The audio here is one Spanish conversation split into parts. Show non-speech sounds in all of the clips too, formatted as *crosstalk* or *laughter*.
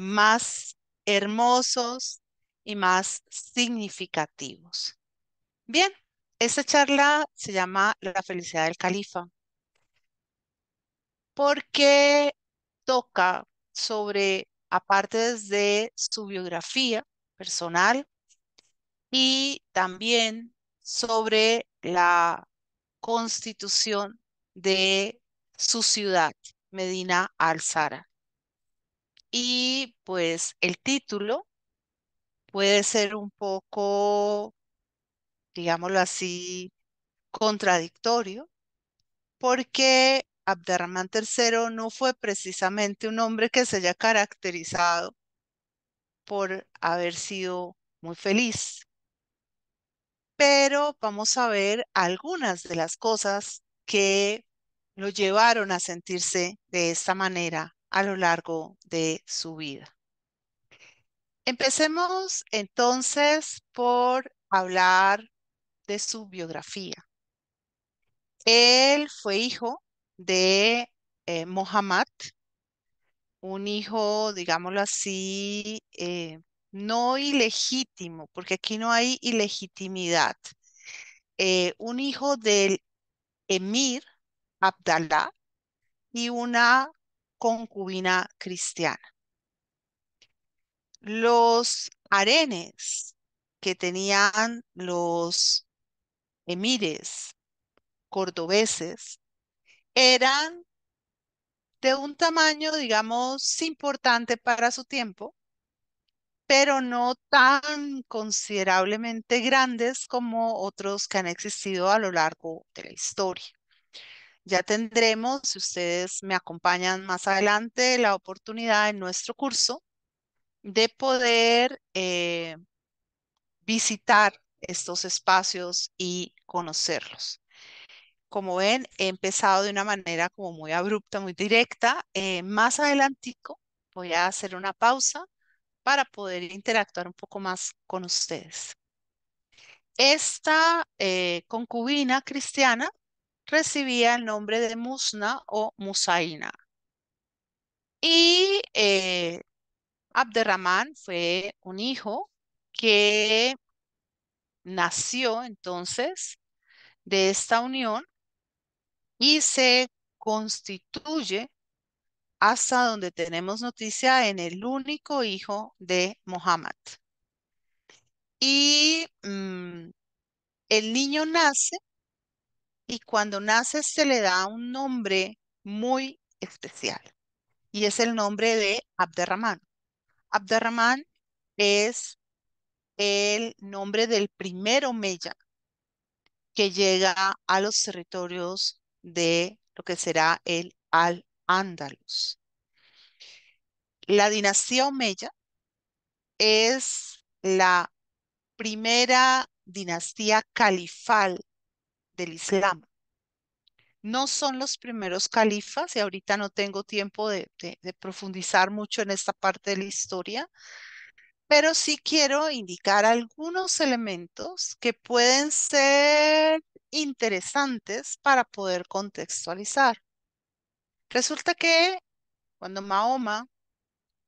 más hermosos y más significativos. Bien, esta charla se llama La felicidad del califa porque toca sobre, aparte de su biografía personal y también sobre la constitución de su ciudad, Medina al-Zara. Y pues el título puede ser un poco, digámoslo así, contradictorio, porque Abderramán III no fue precisamente un hombre que se haya caracterizado por haber sido muy feliz. Pero vamos a ver algunas de las cosas que lo llevaron a sentirse de esta manera a lo largo de su vida. Empecemos entonces por hablar de su biografía. Él fue hijo de eh, Mohammad, un hijo, digámoslo así, eh, no ilegítimo, porque aquí no hay ilegitimidad. Eh, un hijo del emir Abdallah y una concubina cristiana. Los arenes que tenían los emires cordobeses eran de un tamaño, digamos, importante para su tiempo, pero no tan considerablemente grandes como otros que han existido a lo largo de la historia. Ya tendremos, si ustedes me acompañan más adelante, la oportunidad en nuestro curso de poder eh, visitar estos espacios y conocerlos. Como ven, he empezado de una manera como muy abrupta, muy directa. Eh, más adelantico voy a hacer una pausa para poder interactuar un poco más con ustedes. Esta eh, concubina cristiana recibía el nombre de Musna o Musaina. Y eh, abderrahman fue un hijo que nació entonces de esta unión y se constituye hasta donde tenemos noticia en el único hijo de Mohammed. Y mm, el niño nace y cuando nace se le da un nombre muy especial y es el nombre de Abderrahman. Abderrahman es el nombre del primer Omeya que llega a los territorios de lo que será el Al-Ándalus. La dinastía Omeya es la primera dinastía califal del Islam. No son los primeros califas, y ahorita no tengo tiempo de, de profundizar mucho en esta parte de la historia, pero sí quiero indicar algunos elementos que pueden ser interesantes para poder contextualizar. Resulta que cuando Mahoma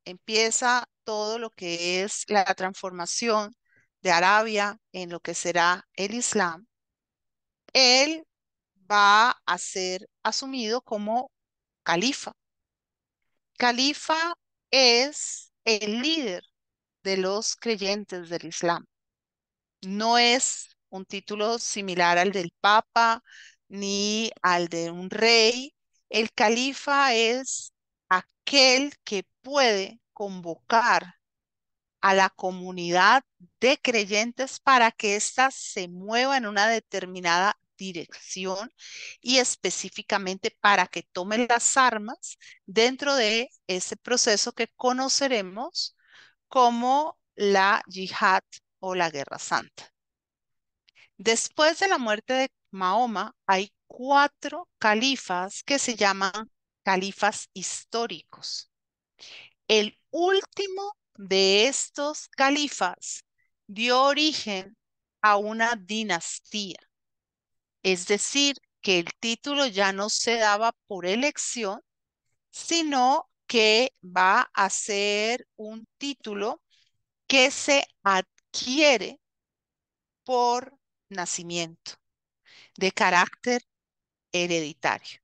empieza todo lo que es la transformación de Arabia en lo que será el Islam, él va a ser asumido como califa. Califa es el líder de los creyentes del Islam. No es un título similar al del Papa ni al de un rey. El califa es aquel que puede convocar a la comunidad de creyentes para que ésta se mueva en una determinada dirección y específicamente para que tomen las armas dentro de ese proceso que conoceremos como la yihad o la guerra santa. Después de la muerte de Mahoma hay cuatro califas que se llaman califas históricos. El último de estos califas dio origen a una dinastía es decir, que el título ya no se daba por elección, sino que va a ser un título que se adquiere por nacimiento, de carácter hereditario.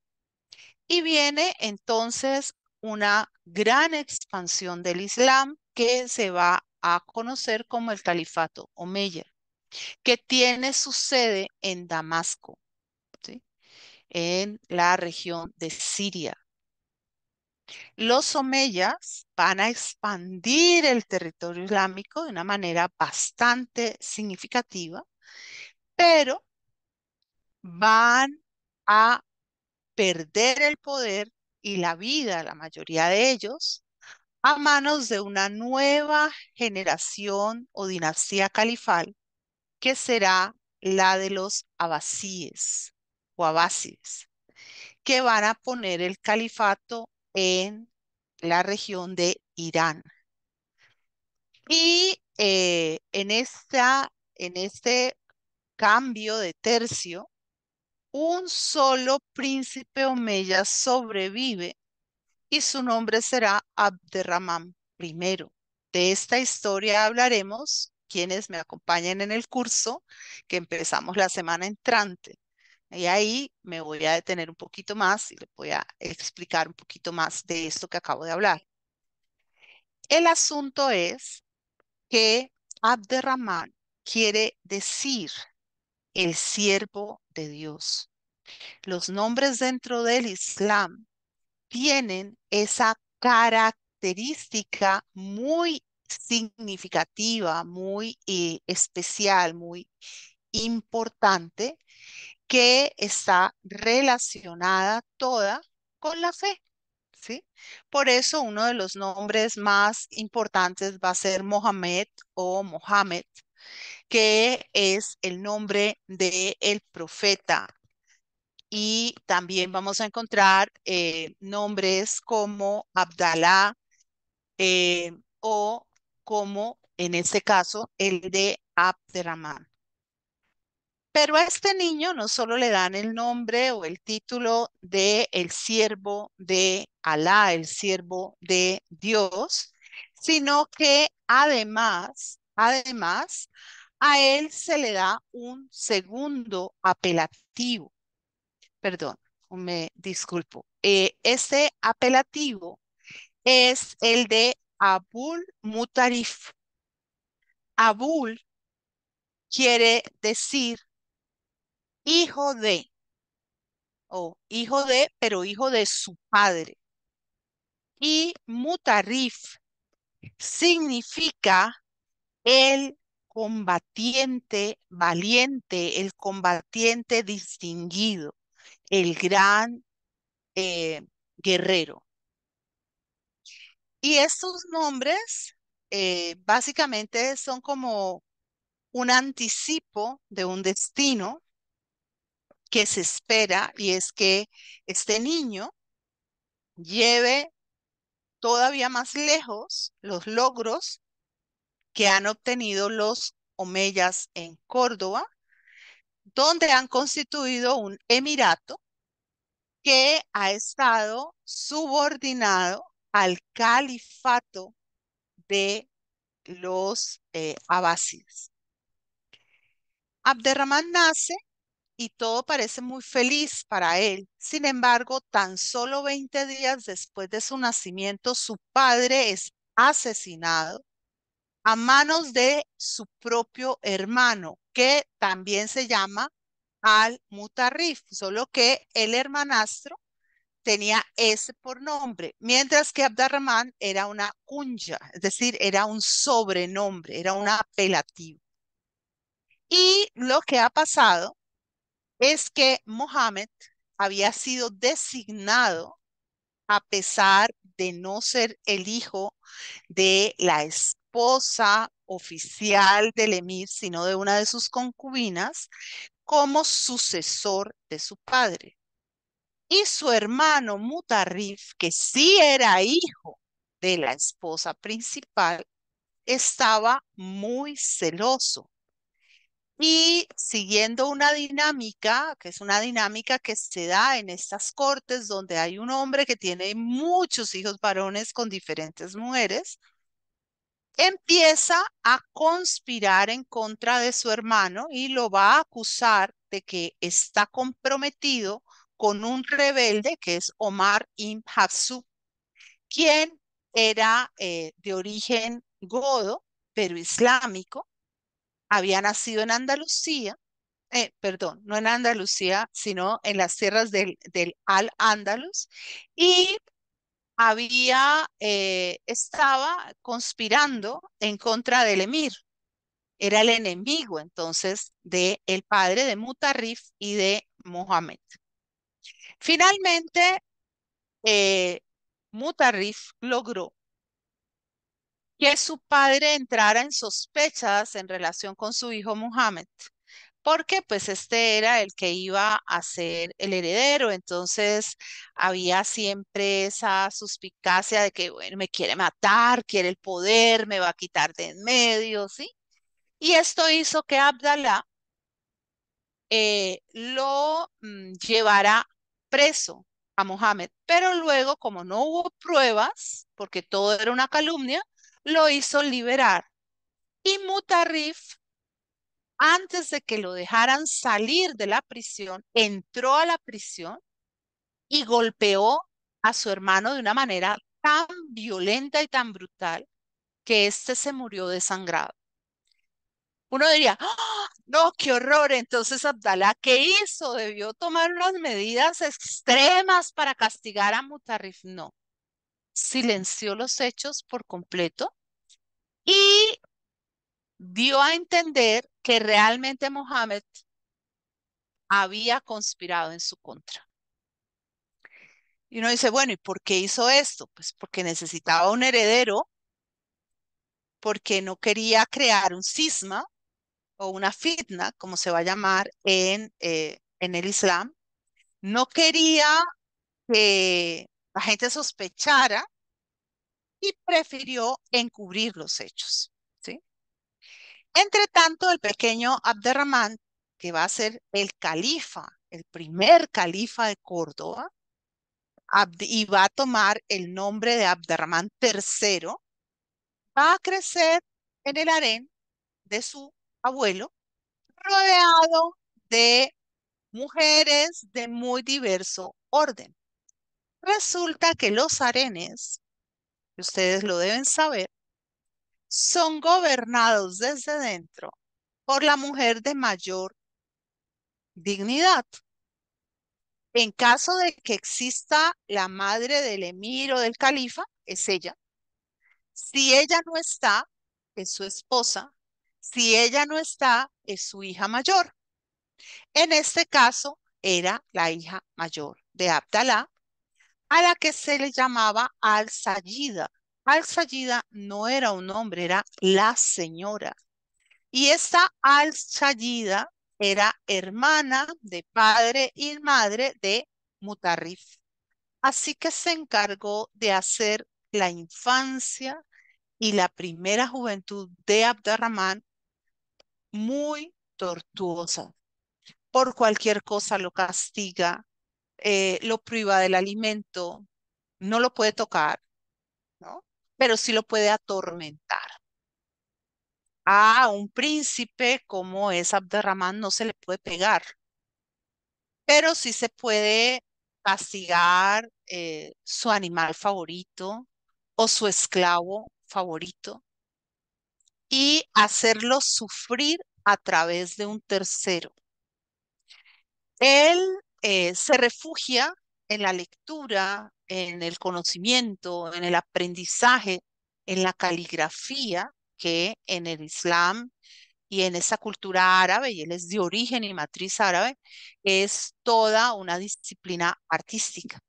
Y viene entonces una gran expansión del Islam que se va a conocer como el califato Omeya que tiene su sede en Damasco, en la región de Siria. Los omeyas van a expandir el territorio islámico de una manera bastante significativa, pero van a perder el poder y la vida, la mayoría de ellos, a manos de una nueva generación o dinastía califal que será la de los abasíes o abasíes, que van a poner el califato en la región de Irán. Y eh, en, esta, en este cambio de tercio, un solo príncipe omeya sobrevive y su nombre será Abderramán I. De esta historia hablaremos quienes me acompañen en el curso que empezamos la semana entrante. Y ahí me voy a detener un poquito más y le voy a explicar un poquito más de esto que acabo de hablar. El asunto es que Abderrahman quiere decir el siervo de Dios. Los nombres dentro del Islam tienen esa característica muy significativa, muy eh, especial, muy importante, que está relacionada toda con la fe. ¿Sí? Por eso uno de los nombres más importantes va a ser Mohamed o Mohamed que es el nombre del el profeta. Y también vamos a encontrar eh, nombres como Abdalá eh, o como en este caso el de Abderrahman. Pero a este niño no solo le dan el nombre o el título de el siervo de Alá, el siervo de Dios, sino que además, además, a él se le da un segundo apelativo. Perdón, me disculpo. Eh, ese apelativo es el de Abul Mutarif. Abul quiere decir hijo de, o hijo de, pero hijo de su padre. Y Mutarif significa el combatiente valiente, el combatiente distinguido, el gran eh, guerrero. Y estos nombres eh, básicamente son como un anticipo de un destino que se espera y es que este niño lleve todavía más lejos los logros que han obtenido los omeyas en Córdoba, donde han constituido un emirato que ha estado subordinado al califato de los eh, Abderrahman nace y todo parece muy feliz para él. Sin embargo, tan solo 20 días después de su nacimiento, su padre es asesinado a manos de su propio hermano, que también se llama al-Mutarrif, solo que el hermanastro tenía ese por nombre, mientras que Abdarrahman era una kunja, es decir, era un sobrenombre, era un apelativo. Y lo que ha pasado es que Mohammed había sido designado a pesar de no ser el hijo de la esposa oficial del emir, sino de una de sus concubinas, como sucesor de su padre y su hermano Mutarrif, que sí era hijo de la esposa principal, estaba muy celoso. Y siguiendo una dinámica, que es una dinámica que se da en estas cortes donde hay un hombre que tiene muchos hijos varones con diferentes mujeres, empieza a conspirar en contra de su hermano y lo va a acusar de que está comprometido con un rebelde que es Omar Ibn Hafsu, quien era eh, de origen godo, pero islámico, había nacido en Andalucía, eh, perdón, no en Andalucía, sino en las tierras del, del Al-Ándalus, y había, eh, estaba conspirando en contra del emir. Era el enemigo entonces del el padre de Mutarif y de Mohamed. Finalmente, Mutarif eh, Mutarrif logró que su padre entrara en sospechas en relación con su hijo Muhammad, porque pues este era el que iba a ser el heredero, entonces había siempre esa suspicacia de que, bueno, me quiere matar, quiere el poder, me va a quitar de en medio, ¿sí? Y esto hizo que Abdallah eh, lo mm, llevara llevara preso a Mohamed, pero luego, como no hubo pruebas, porque todo era una calumnia, lo hizo liberar. Y Mutarif, antes de que lo dejaran salir de la prisión, entró a la prisión y golpeó a su hermano de una manera tan violenta y tan brutal que éste se murió desangrado uno diría, ¡Ah! no, qué horror. Entonces Abdalá, ¿qué hizo? Debió tomar unas medidas extremas para castigar a Mutarrif. No, silenció los hechos por completo y dio a entender que realmente Mohammed había conspirado en su contra. Y uno dice, bueno, ¿y por qué hizo esto? Pues porque necesitaba un heredero, porque no quería crear un cisma, o una fitna, como se va a llamar en, eh, en el Islam, no quería que la gente sospechara y prefirió encubrir los hechos. ¿sí? Entre tanto, el pequeño abderrahman que va a ser el califa, el primer califa de Córdoba, y va a tomar el nombre de Abderrahman III, va a crecer en el harén de su abuelo, rodeado de mujeres de muy diverso orden. Resulta que los arenes, ustedes lo deben saber, son gobernados desde dentro por la mujer de mayor dignidad. En caso de que exista la madre del emir o del califa, es ella. Si ella no está, es su esposa, si ella no está, es su hija mayor. En este caso, era la hija mayor de Abdalá, a la que se le llamaba Al-Sayida. Al-Sayida no era un hombre, era la señora. Y esta Al-Sayida era hermana de padre y madre de Mutarrif. Así que se encargó de hacer la infancia y la primera juventud de Abdurrahman muy tortuosa. Por cualquier cosa lo castiga, eh, lo priva del alimento, no lo puede tocar, ¿no? Pero sí lo puede atormentar. A un príncipe como es Abderrahman no se le puede pegar, pero sí se puede castigar eh, su animal favorito o su esclavo favorito y hacerlo sufrir a través de un tercero. Él eh, se refugia en la lectura, en el conocimiento, en el aprendizaje, en la caligrafía, que en el Islam y en esa cultura árabe, y él es de origen y matriz árabe, es toda una disciplina artística.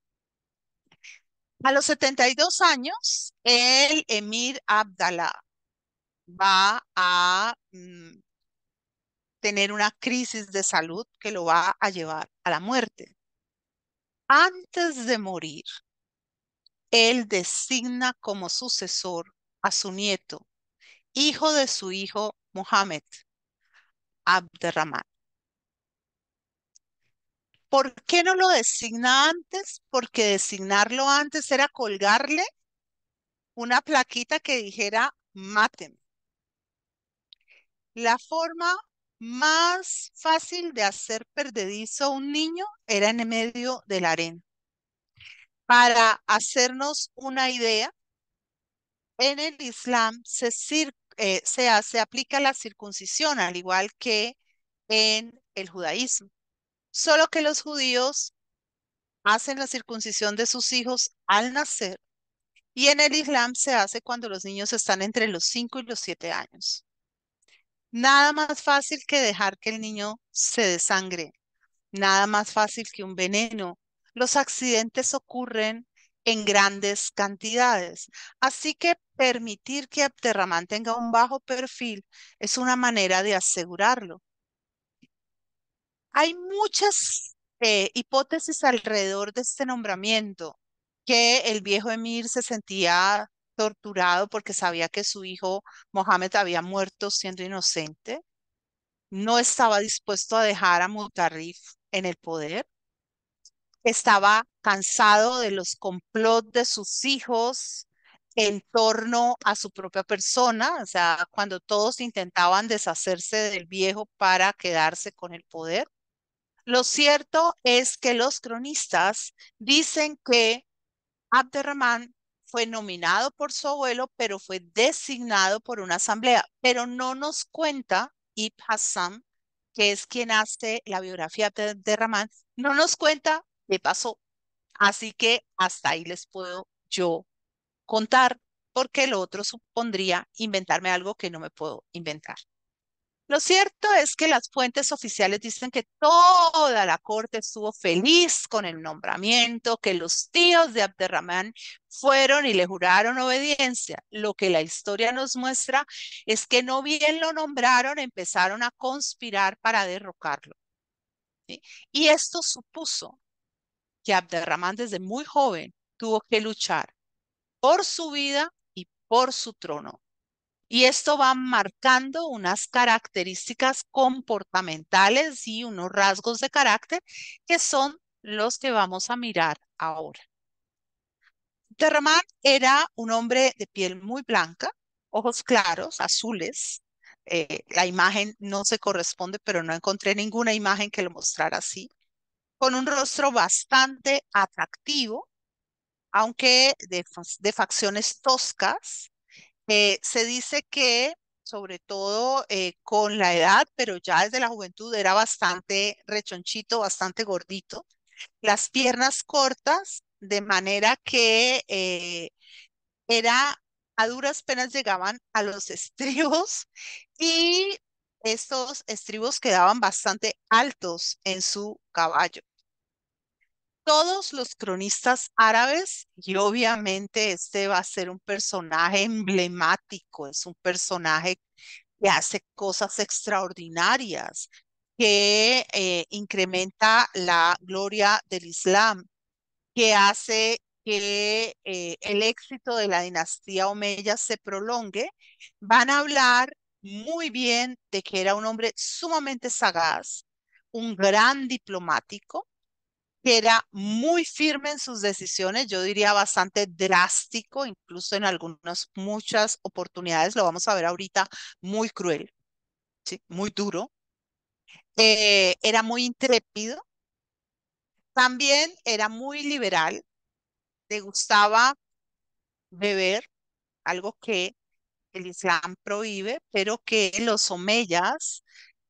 A los 72 años, el emir Abdallah va a mm, tener una crisis de salud que lo va a llevar a la muerte. Antes de morir, él designa como sucesor a su nieto, hijo de su hijo Mohammed, Abderrahman. ¿Por qué no lo designa antes? Porque designarlo antes era colgarle una plaquita que dijera, máteme. La forma más fácil de hacer perdedizo a un niño era en medio de la arena. Para hacernos una idea, en el Islam eh, se, aplica la circuncisión, al igual que en el judaísmo. Solo que los judíos hacen la circuncisión de sus hijos al nacer y en el Islam se hace cuando los niños están entre los 5 y los 7 años. Nada más fácil que dejar que el niño se desangre, nada más fácil que un veneno. Los accidentes ocurren en grandes cantidades. Así que permitir que Abderramán tenga un bajo perfil es una manera de asegurarlo. Hay muchas eh, hipótesis alrededor de este nombramiento, que el viejo emir se sentía torturado porque sabía que su hijo Mohammed había muerto siendo inocente, no estaba dispuesto a dejar a Mutarif en el poder, estaba cansado de los complots de sus hijos en torno a su propia persona, o sea, cuando todos intentaban deshacerse del viejo para quedarse con el poder. Lo cierto es que los cronistas dicen que Abderrahman fue nominado por su abuelo, pero fue designado por una asamblea. Pero no nos cuenta Ip Hassan, que es quien hace la biografía de, de Ramán, no nos cuenta qué pasó. Así que hasta ahí les puedo yo contar, porque lo otro supondría inventarme algo que no me puedo inventar. Lo cierto es que las fuentes oficiales dicen que toda la corte estuvo feliz con el nombramiento, que los tíos de Abderramán fueron y le juraron obediencia. Lo que la historia nos muestra es que no bien lo nombraron, empezaron a conspirar para derrocarlo. Y esto supuso que Abderramán desde muy joven tuvo que luchar por su vida y por su trono. Y esto va marcando unas características comportamentales y unos rasgos de carácter que son los que vamos a mirar ahora. Terramán era un hombre de piel muy blanca, ojos claros, azules. Eh, la imagen no se corresponde, pero no encontré ninguna imagen que lo mostrara así. Con un rostro bastante atractivo, aunque de facciones toscas, eh, se dice que, sobre todo eh, con la edad, pero ya desde la juventud era bastante rechonchito, bastante gordito. Las piernas cortas, de manera que eh, era a duras penas llegaban a los *laughs* estribos y estos estribos quedaban bastante altos en su caballo todos los cronistas árabes, y obviamente este va a ser un personaje emblemático, es un personaje que hace cosas extraordinarias, que eh, incrementa la gloria del Islam, que hace que eh, el éxito de la dinastía Omeya se prolongue, van a hablar muy bien de que era un hombre sumamente sagaz, un gran diplomático, era muy firme en sus decisiones, yo diría bastante drástico, incluso en algunas, muchas oportunidades, lo vamos a ver ahorita, muy cruel, ¿sí? muy duro. Eh, era muy intrépido, también era muy liberal, le gustaba beber, algo que el Islam prohíbe, pero que los omeyas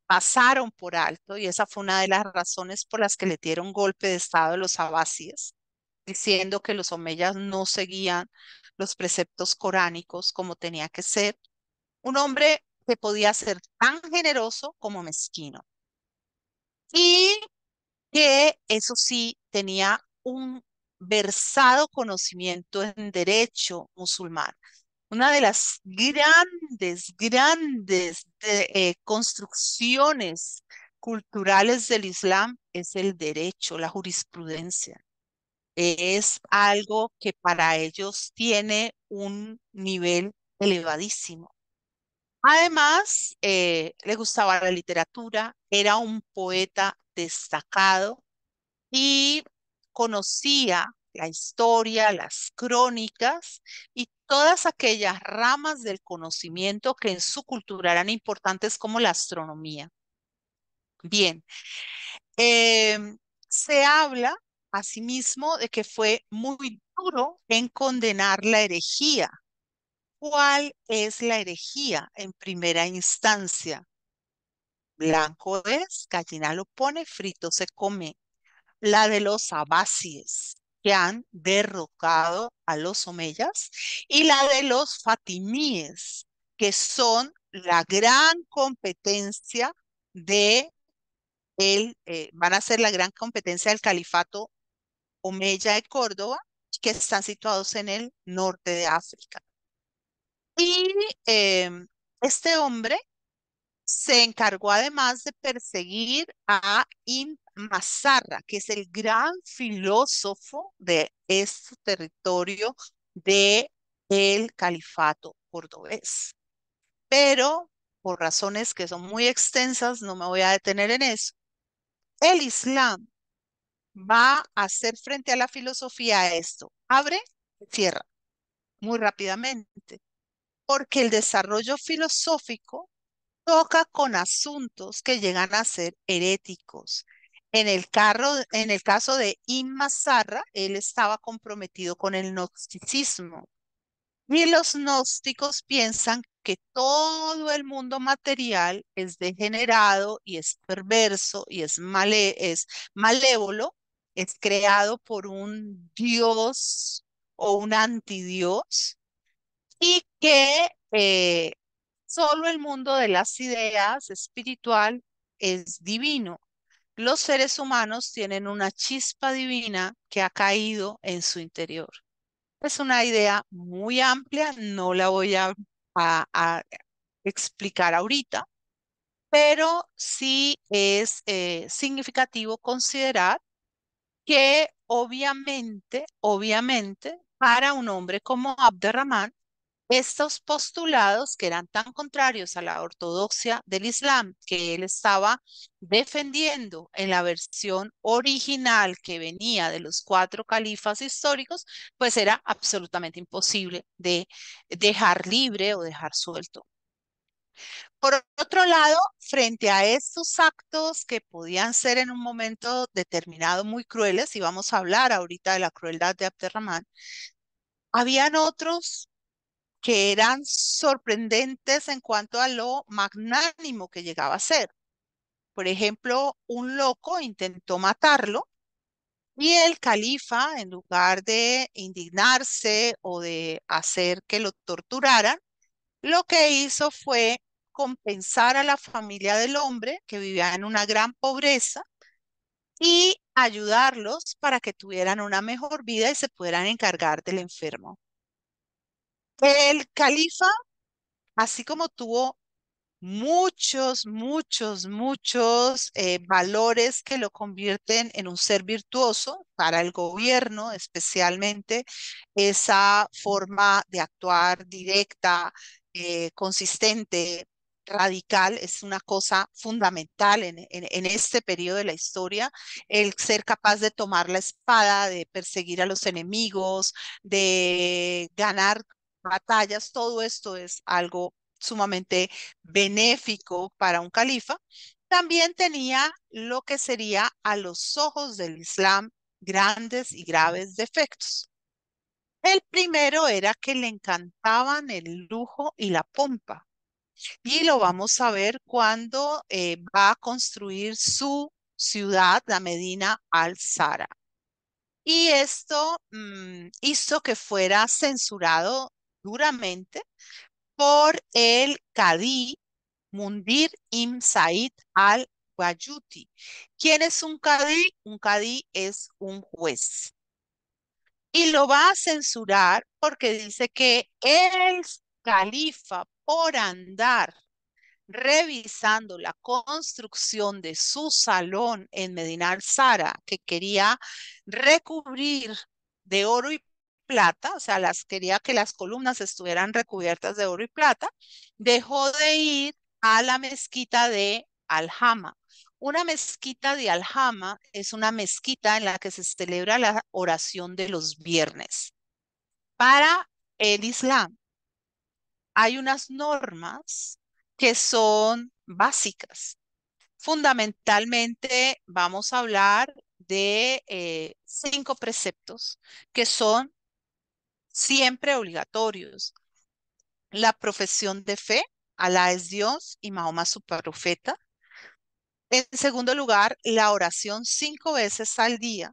pasaron por alto, y esa fue una de las razones por las que le dieron golpe de estado a los abasíes, diciendo que los omeyas no seguían los preceptos coránicos como tenía que ser, un hombre que podía ser tan generoso como mezquino. Y que eso sí tenía un versado conocimiento en derecho musulmán. Una de las grandes, grandes eh, construcciones culturales del Islam es el derecho, la jurisprudencia. Es algo que para ellos tiene un nivel elevadísimo. Además, eh, le gustaba la literatura, era un poeta destacado y conocía la historia, las crónicas y todas aquellas ramas del conocimiento que en su cultura eran importantes como la astronomía. Bien, em, se habla asimismo de que fue muy duro en condenar la herejía. ¿Cuál es la herejía en primera instancia? Blanco es, gallina lo pone, frito se come. La de los abacies, han derrocado a los omeyas, y la de los fatimíes, que son la gran competencia de el, eh, van a ser la gran competencia del califato omeya de Córdoba, que están situados en el norte de África. Y em, este hombre se encargó además de perseguir a, Mazarra, que es el gran filósofo de este territorio de califato cordobés. Pero por razones que son muy extensas, no me voy a detener en eso. El Islam va a hacer frente a la filosofía esto. Abre, cierra muy rápidamente, porque el desarrollo filosófico toca con asuntos que llegan a ser heréticos, en el, carro, en el caso de Inma él estaba comprometido con el gnosticismo. Y los gnósticos piensan que todo el mundo material es degenerado y es perverso y es, male, es malévolo, es creado por un dios o un antidios y que eh, solo el mundo de las ideas espiritual es divino los seres humanos tienen una chispa divina que ha caído en su interior. Es una idea muy amplia, no la voy a, explicar ahorita, pero sí es eh, significativo considerar que obviamente, obviamente, para un hombre como Abderrahman, estos postulados que eran tan contrarios a la ortodoxia del Islam que él estaba defendiendo en la versión original que venía de los cuatro califas históricos, pues era absolutamente imposible de dejar libre o dejar suelto. Por otro lado, frente a estos actos que podían ser en un momento determinado muy crueles, y vamos a hablar ahorita de la crueldad de Abderrahman, habían otros que eran sorprendentes en cuanto a lo magnánimo que llegaba a ser. Por ejemplo, un loco intentó matarlo y el califa, en lugar de indignarse o de hacer que lo torturaran, lo que hizo fue compensar a la familia del hombre que vivía en una gran pobreza y ayudarlos para que tuvieran una mejor vida y se pudieran encargar del enfermo. El califa, así como tuvo muchos, muchos, muchos eh, valores que lo convierten en un ser virtuoso para el gobierno, especialmente esa forma de actuar directa, eh, consistente, radical, es una cosa fundamental en, en, este periodo de la historia, el ser capaz de tomar la espada, de perseguir a los enemigos, de ganar batallas, todo esto es algo sumamente benéfico para un califa. También tenía lo que sería a los ojos del Islam grandes y graves defectos. El primero era que le encantaban el lujo y la pompa. Y lo vamos a ver cuando eh, va a construir su ciudad, la Medina al-Sara. Y esto mm, hizo que fuera censurado duramente por el cadí Mundir Im Said al-Wayuti. ¿Quién es un cadí? Un cadí es un juez. Y lo va a censurar porque dice que el califa, por andar revisando la construcción de su salón en Medina sara que quería recubrir de oro y plata, o sea, las quería que las columnas estuvieran recubiertas de oro y plata, dejó de ir a la mezquita de Alhama. Una mezquita de Alhama es una mezquita en la que se celebra la oración de los viernes. Para el Islam hay unas normas que son básicas. Fundamentalmente vamos a hablar de eh, cinco preceptos que son siempre obligatorios. La profesión de fe, Alá es Dios y Mahoma su profeta. En segundo lugar, la oración cinco veces al día.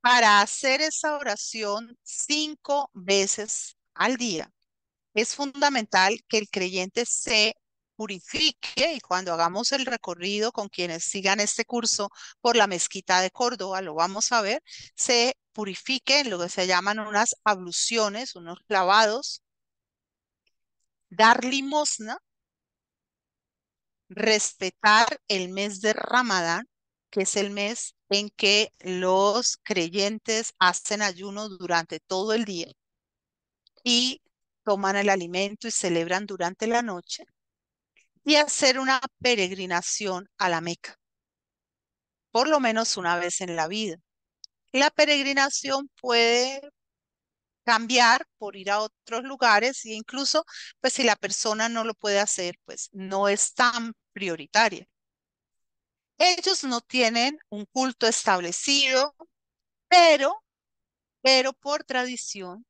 Para hacer esa oración cinco veces al día, es fundamental que el creyente se purifique y cuando hagamos el recorrido con quienes sigan este curso por la mezquita de Córdoba, lo vamos a ver, se purifique, lo que se llaman unas abluciones, unos lavados, dar limosna, respetar el mes de Ramadán, que es el mes en que los creyentes hacen ayuno durante todo el día y toman el alimento y celebran durante la noche, y hacer una peregrinación a la Meca, por lo menos una vez en la vida. La peregrinación puede cambiar por ir a otros lugares e incluso, pues si la persona no lo puede hacer, pues no es tan prioritaria. Ellos no tienen un culto establecido, pero, pero por tradición,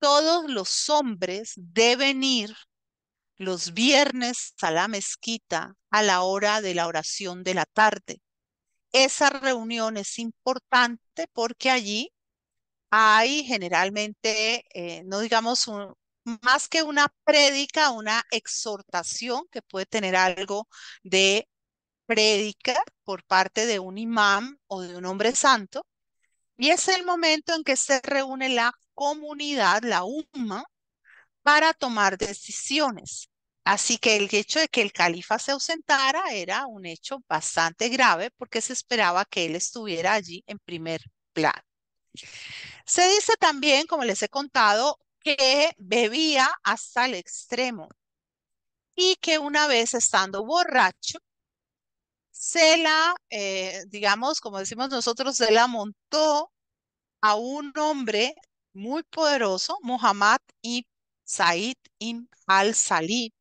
todos los hombres deben ir los viernes a la mezquita a la hora de la oración de la tarde. Esa reunión es importante porque allí hay generalmente, eh, no digamos, un, más que una prédica, una exhortación que puede tener algo de prédica por parte de un imán o de un hombre santo. Y es el momento en que se reúne la comunidad, la UMA, para tomar decisiones. Así que el hecho de que el califa se ausentara era un hecho bastante grave porque se esperaba que él estuviera allí en primer plano. Se dice también, como les he contado, que bebía hasta el extremo y que una vez estando borracho, se la, eh, digamos, como decimos nosotros, se la montó a un hombre muy poderoso, Muhammad ibn Said ibn al-Salib,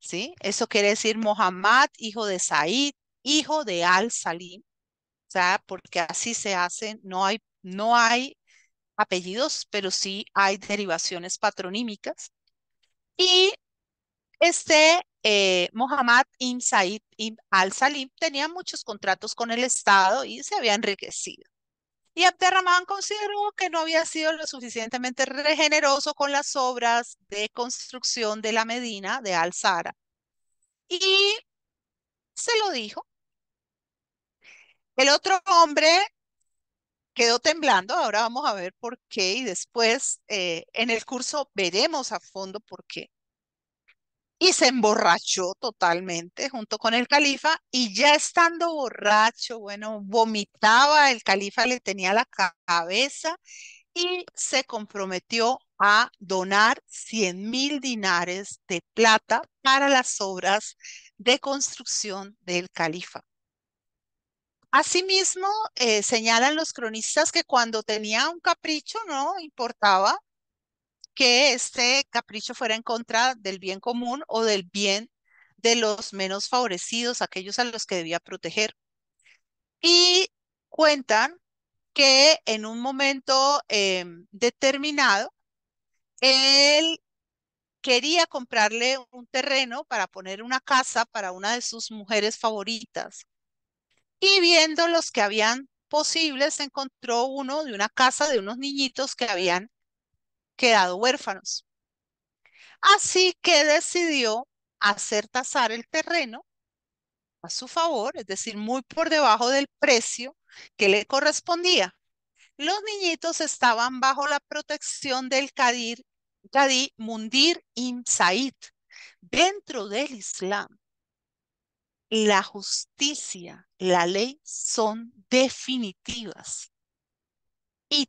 ¿sí? Eso quiere decir Mohammad, hijo de Said, hijo de Al-Salim, o sea, porque así se hace, no hay, no hay apellidos, pero sí hay derivaciones patronímicas. Y este eh, Mohammad Ibn Said Ibn al-Salim tenía muchos contratos con el Estado y se había enriquecido. Y Abderramán consideró que no había sido lo suficientemente generoso con las obras de construcción de la Medina de Alzara. Y se lo dijo. El otro hombre quedó temblando, ahora vamos a ver por qué y después eh, en el curso veremos a fondo por qué y se emborrachó totalmente junto con el califa y ya estando borracho, bueno, vomitaba, el califa le tenía la cabeza y se comprometió a donar 100 mil dinares de plata para las obras de construcción del califa. Asimismo, eh, señalan los cronistas que cuando tenía un capricho, no importaba, que este capricho fuera en contra del bien común o del bien de los menos favorecidos, aquellos a los que debía proteger. Y cuentan que en un momento em, determinado, él quería comprarle un terreno para poner una casa para una de sus mujeres favoritas. Y viendo los que habían posibles, encontró uno de una casa de unos niñitos que habían quedado huérfanos. Así que decidió hacer tasar el terreno a su favor, es decir, muy por debajo del precio que le correspondía. Los niñitos estaban bajo la protección del Kadir, Kadir Mundir Sa'id. Dentro del Islam, la justicia, la ley son definitivas y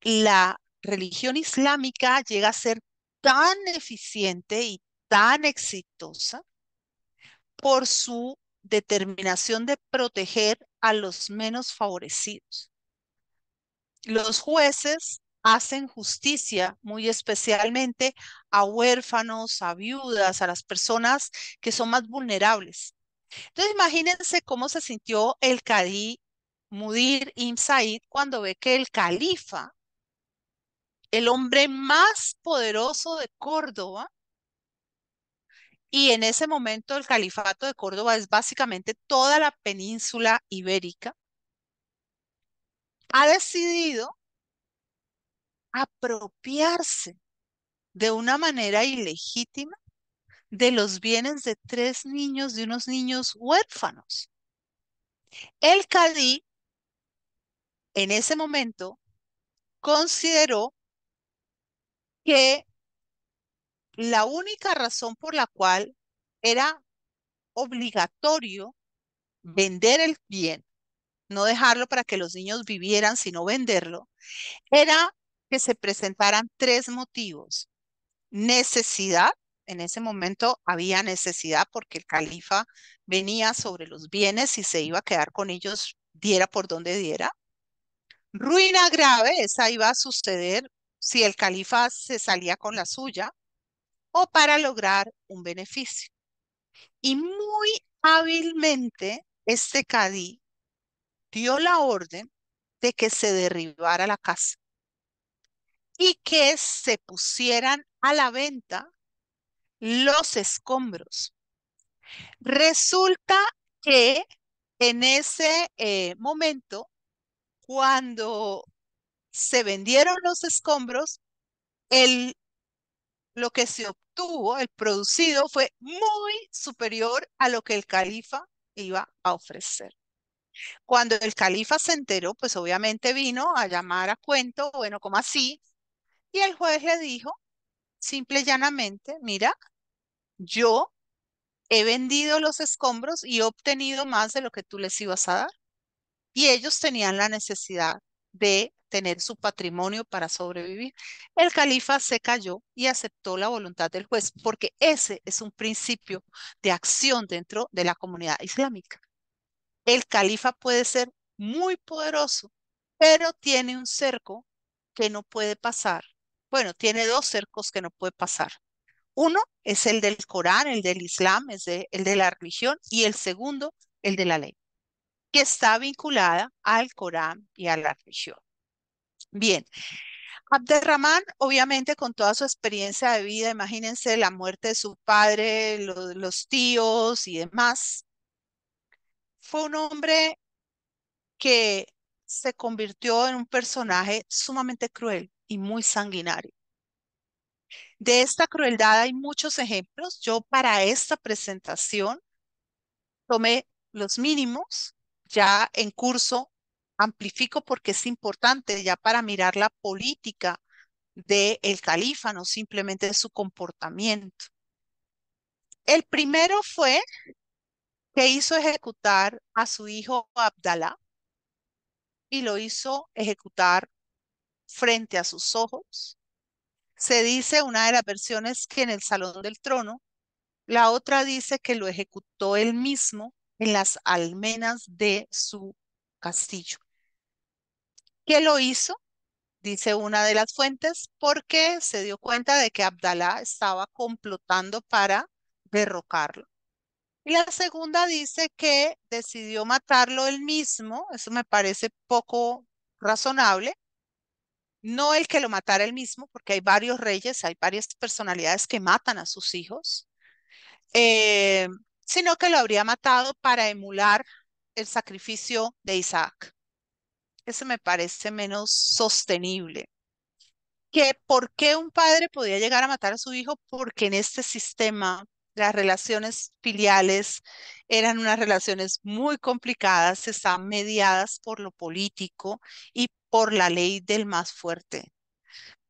la religión islámica llega a ser tan eficiente y tan exitosa por su determinación de proteger a los menos favorecidos. Los jueces hacen justicia muy especialmente a huérfanos, a viudas, a las personas que son más vulnerables. Entonces imagínense cómo se sintió el cadí Mudir Said cuando ve que el califa el hombre más poderoso de Córdoba. Y en ese momento el califato de Córdoba es básicamente toda la península ibérica. Ha decidido apropiarse de una manera ilegítima de los bienes de tres niños, de unos niños huérfanos. El cadí en ese momento consideró que la única razón por la cual era obligatorio vender el bien, no dejarlo para que los niños vivieran, sino venderlo, era que se presentaran tres motivos. Necesidad, en ese momento había necesidad porque el califa venía sobre los bienes y se iba a quedar con ellos, diera por donde diera. Ruina grave, esa iba a suceder si el califa se salía con la suya o para lograr un beneficio. Y muy hábilmente este cadí dio la orden de que se derribara la casa y que se pusieran a la venta los escombros. Resulta que en ese eh, momento, cuando se vendieron los escombros, el, lo que se obtuvo, el producido, fue muy superior a lo que el califa iba a ofrecer. Cuando el califa se enteró, pues obviamente vino a llamar a cuento, bueno, como así, y el juez le dijo, simple y llanamente, mira, yo he vendido los escombros y he obtenido más de lo que tú les ibas a dar. Y ellos tenían la necesidad de tener su patrimonio para sobrevivir. El califa se cayó y aceptó la voluntad del juez, porque ese es un principio de acción dentro de la comunidad islámica. El califa puede ser muy poderoso, pero tiene un cerco que no puede pasar. Bueno, tiene dos cercos que no puede pasar. Uno es el del Corán, el del Islam, es el de la religión, y el segundo, el de la ley, que está vinculada al Corán y a la religión. Bien. Abderrahman, obviamente, con toda su experiencia de vida, imagínense la muerte de su padre, los tíos y demás, fue un hombre que se convirtió en un personaje sumamente cruel y muy sanguinario. De esta crueldad hay muchos ejemplos. Yo para esta presentación tomé los mínimos. Ya en curso amplifico porque es importante ya para mirar la política del el simplemente de su comportamiento. El primero fue que hizo ejecutar a su hijo Abdalá y lo hizo ejecutar frente a sus ojos. Se dice una de las versiones que en el Salón del Trono, la otra dice que lo ejecutó él mismo en las almenas de su castillo. ¿Qué lo hizo, dice una de las fuentes, porque se dio cuenta de que Abdalá estaba complotando para derrocarlo. Y la segunda dice que decidió matarlo él mismo, eso me parece poco razonable, no el que lo matara él mismo, porque hay varios reyes, hay varias personalidades que matan a sus hijos, eh, sino que lo habría matado para emular el sacrificio de Isaac. Ese me parece menos sostenible. Que por qué un padre podía llegar a matar a su hijo, porque en este sistema las relaciones filiales eran unas relaciones muy complicadas, están mediadas por lo político y por la ley del más fuerte.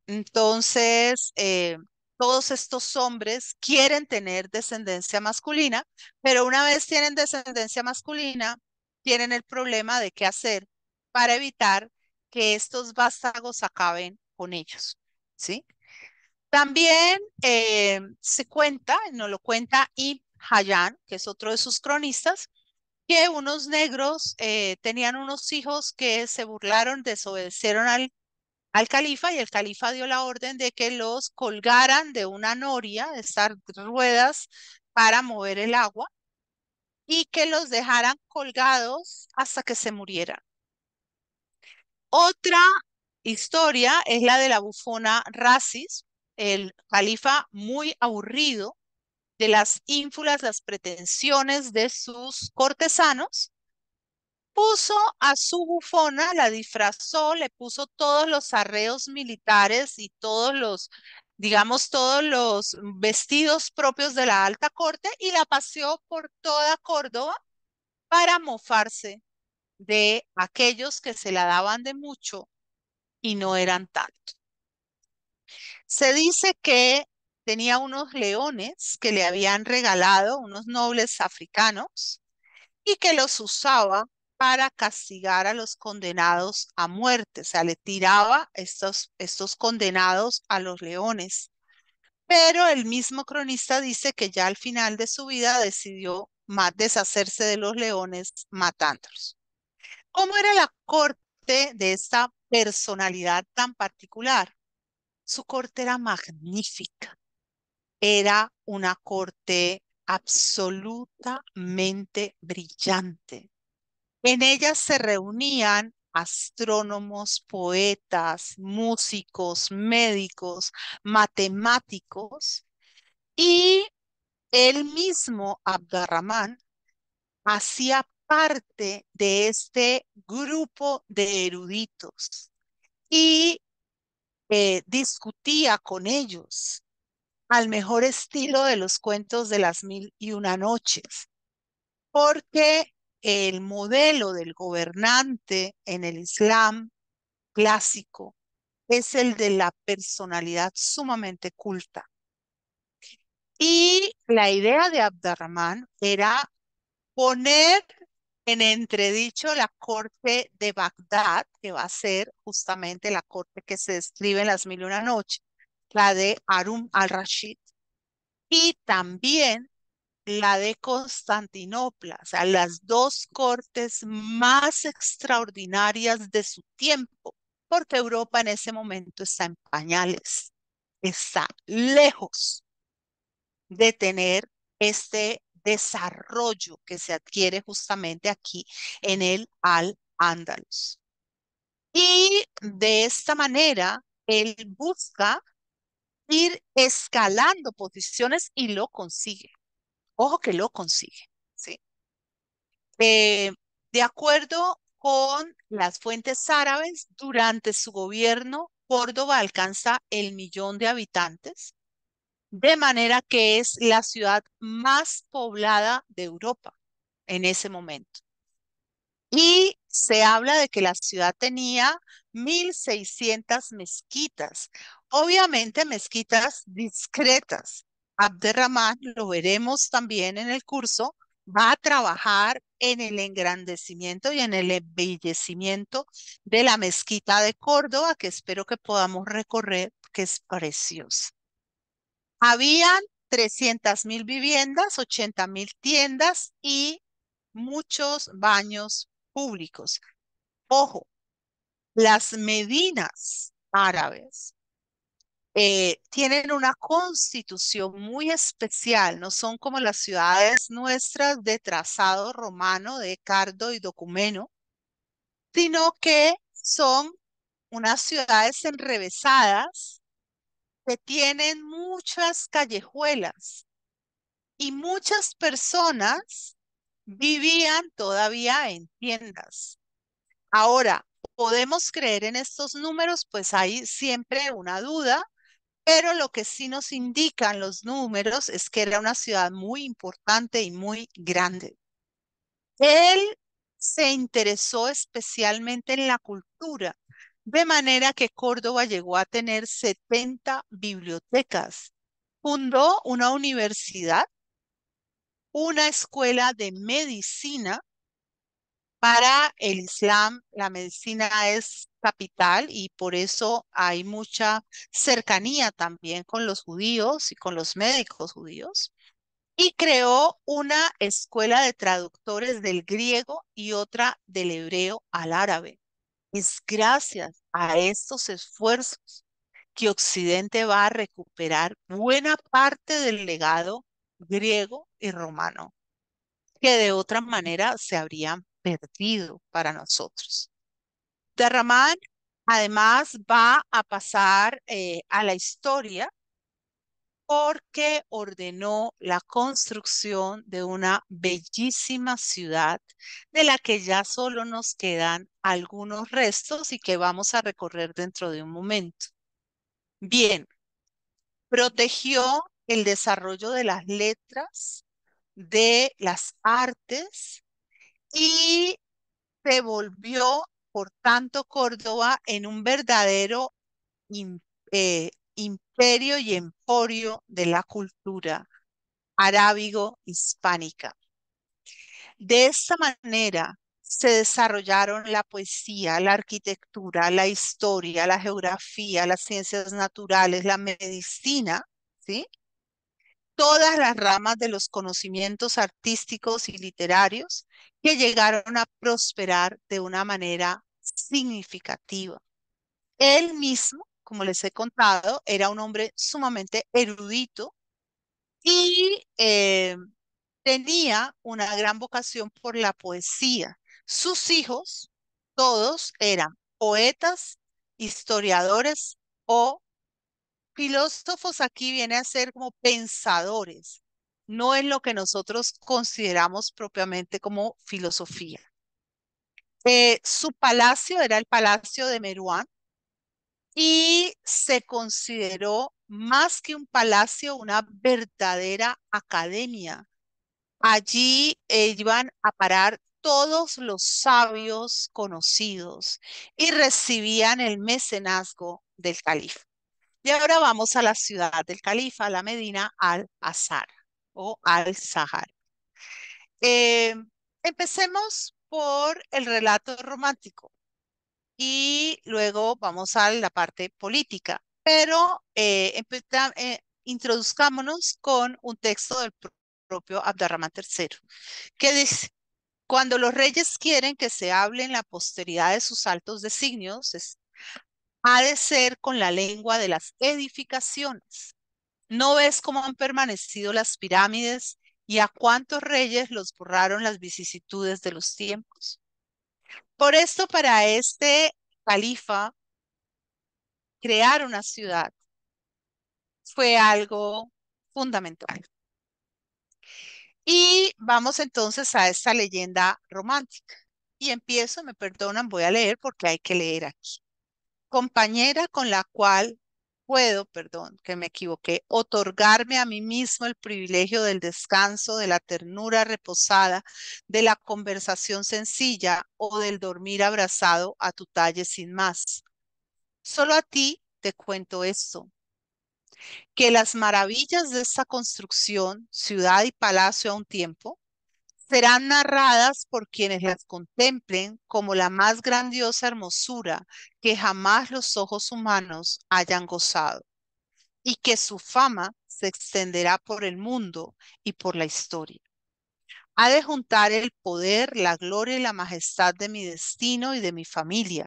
Entonces, eh, todos estos hombres quieren tener descendencia masculina, pero una vez tienen descendencia masculina, tienen el problema de qué hacer para evitar que estos vástagos acaben con ellos, ¿sí? También eh, se cuenta, nos lo cuenta Ibn Hayyan, que es otro de sus cronistas, que unos negros eh, tenían unos hijos que se burlaron, desobedecieron al, al califa y el califa dio la orden de que los colgaran de una noria, de estas ruedas para mover el agua y que los dejaran colgados hasta que se murieran. Otra historia es la de la bufona Rasis, el califa muy aburrido de las ínfulas, las pretensiones de sus cortesanos, puso a su bufona, la disfrazó, le puso todos los arreos militares y todos los, digamos, todos los vestidos propios de la alta corte y la paseó por toda Córdoba para mofarse de aquellos que se la daban de mucho y no eran tanto. Se dice que tenía unos leones que le habían regalado unos nobles africanos y que los usaba para castigar a los condenados a muerte. O sea, le tiraba estos, estos condenados a los leones. Pero el mismo cronista dice que ya al final de su vida decidió deshacerse de los leones matándolos. ¿Cómo era la corte de esta personalidad tan particular? Su corte era magnífica. Era una corte absolutamente brillante. En ella se reunían astrónomos, poetas, músicos, médicos, matemáticos y el mismo, Abdarrahman, hacía parte de este grupo de eruditos y eh, discutía con ellos al mejor estilo de los cuentos de las mil y una noches, porque el modelo del gobernante en el Islam clásico es el de la personalidad sumamente culta. Y la idea de Abdarrahman era poner en entredicho la corte de Bagdad, que va a ser justamente la corte que se describe en las mil y una noches, la de Harun al-Rashid, y también la de Constantinopla, o sea, las dos cortes más extraordinarias de su tiempo, porque Europa en ese momento está en pañales, está lejos de tener este desarrollo que se adquiere justamente aquí en el Al-Ándalus. Y de esta manera, él busca ir escalando posiciones y lo consigue. Ojo que lo consigue, ¿sí? Eh, de acuerdo con las fuentes árabes, durante su gobierno, Córdoba alcanza el millón de habitantes de manera que es la ciudad más poblada de Europa en ese momento. Y se habla de que la ciudad tenía 1.600 mezquitas, obviamente mezquitas discretas. Abderramán, lo veremos también en el curso, va a trabajar en el engrandecimiento y en el embellecimiento de la mezquita de Córdoba, que espero que podamos recorrer, que es preciosa. Habían 300.000 mil viviendas, 80.000 mil tiendas y muchos baños públicos. Ojo, las Medinas árabes eh, tienen una constitución muy especial, no son como las ciudades nuestras de trazado romano, de cardo y Documeno, sino que son unas ciudades enrevesadas que tienen muchas callejuelas y muchas personas vivían todavía en tiendas. Ahora, ¿podemos creer en estos números? Pues hay siempre una duda, pero lo que sí nos indican los números es que era una ciudad muy importante y muy grande. Él se interesó especialmente en la cultura de manera que Córdoba llegó a tener 70 bibliotecas. Fundó una universidad, una escuela de medicina. Para el Islam, la medicina es capital y por eso hay mucha cercanía también con los judíos y con los médicos judíos. Y creó una escuela de traductores del griego y otra del hebreo al árabe. Es gracias a estos esfuerzos que Occidente va a recuperar buena parte del legado griego y romano, que de otra manera se habrían perdido para nosotros. Derramán además va a pasar eh, a la historia porque ordenó la construcción de una bellísima ciudad de la que ya solo nos quedan algunos restos y que vamos a recorrer dentro de un momento. Bien, protegió el desarrollo de las letras, de las artes y se volvió, por tanto, Córdoba en un verdadero eh, imperio y emporio de la cultura arábigo-hispánica. De esta manera se desarrollaron la poesía, la arquitectura, la historia, la geografía, las ciencias naturales, la medicina, ¿sí? todas las ramas de los conocimientos artísticos y literarios que llegaron a prosperar de una manera significativa. Él mismo como les he contado, era un hombre sumamente erudito y eh, tenía una gran vocación por la poesía. Sus hijos, todos eran poetas, historiadores o filósofos aquí viene a ser como pensadores. No es lo que nosotros consideramos propiamente como filosofía. Eh, su palacio era el palacio de Meruán, y se consideró más que un palacio, una verdadera academia. Allí eh, iban a parar todos los sabios conocidos y recibían el mecenazgo del califa. Y ahora vamos a la ciudad del califa, la Medina, al azhar o al Sahar. Eh, empecemos por el relato romántico y luego vamos a la parte política. Pero eh, eh, introduzcámonos con un texto del propio Abdarrahman III, que dice, cuando los reyes quieren que se hable en la posteridad de sus altos designios, ha de ser con la lengua de las edificaciones. ¿No ves cómo han permanecido las pirámides y a cuántos reyes los borraron las vicisitudes de los tiempos? Por esto, para este califa, crear una ciudad fue algo fundamental. Y vamos entonces a esta leyenda romántica. Y empiezo, me perdonan, voy a leer porque hay que leer aquí. Compañera con la cual puedo, perdón, que me equivoqué, otorgarme a mí mismo el privilegio del descanso, de la ternura reposada, de la conversación sencilla o del dormir abrazado a tu talle sin más. Solo a ti te cuento esto, que las maravillas de esta construcción, ciudad y palacio a un tiempo, serán narradas por quienes las contemplen como la más grandiosa hermosura que jamás los ojos humanos hayan gozado, y que su fama se extenderá por el mundo y por la historia. Ha de juntar el poder, la gloria y la majestad de mi destino y de mi familia.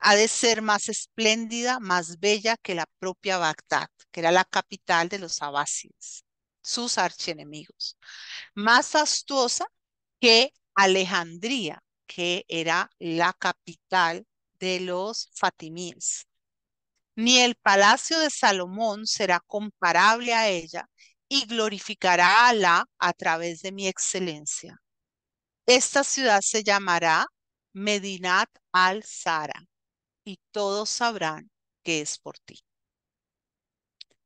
Ha de ser más espléndida, más bella que la propia Bagdad, que era la capital de los abásides sus archienemigos. Más astuosa que Alejandría, que era la capital de los fatimíes. Ni el palacio de Salomón será comparable a ella y glorificará a la a través de mi excelencia. Esta ciudad se llamará Medinat al-Sara y todos sabrán que es por ti.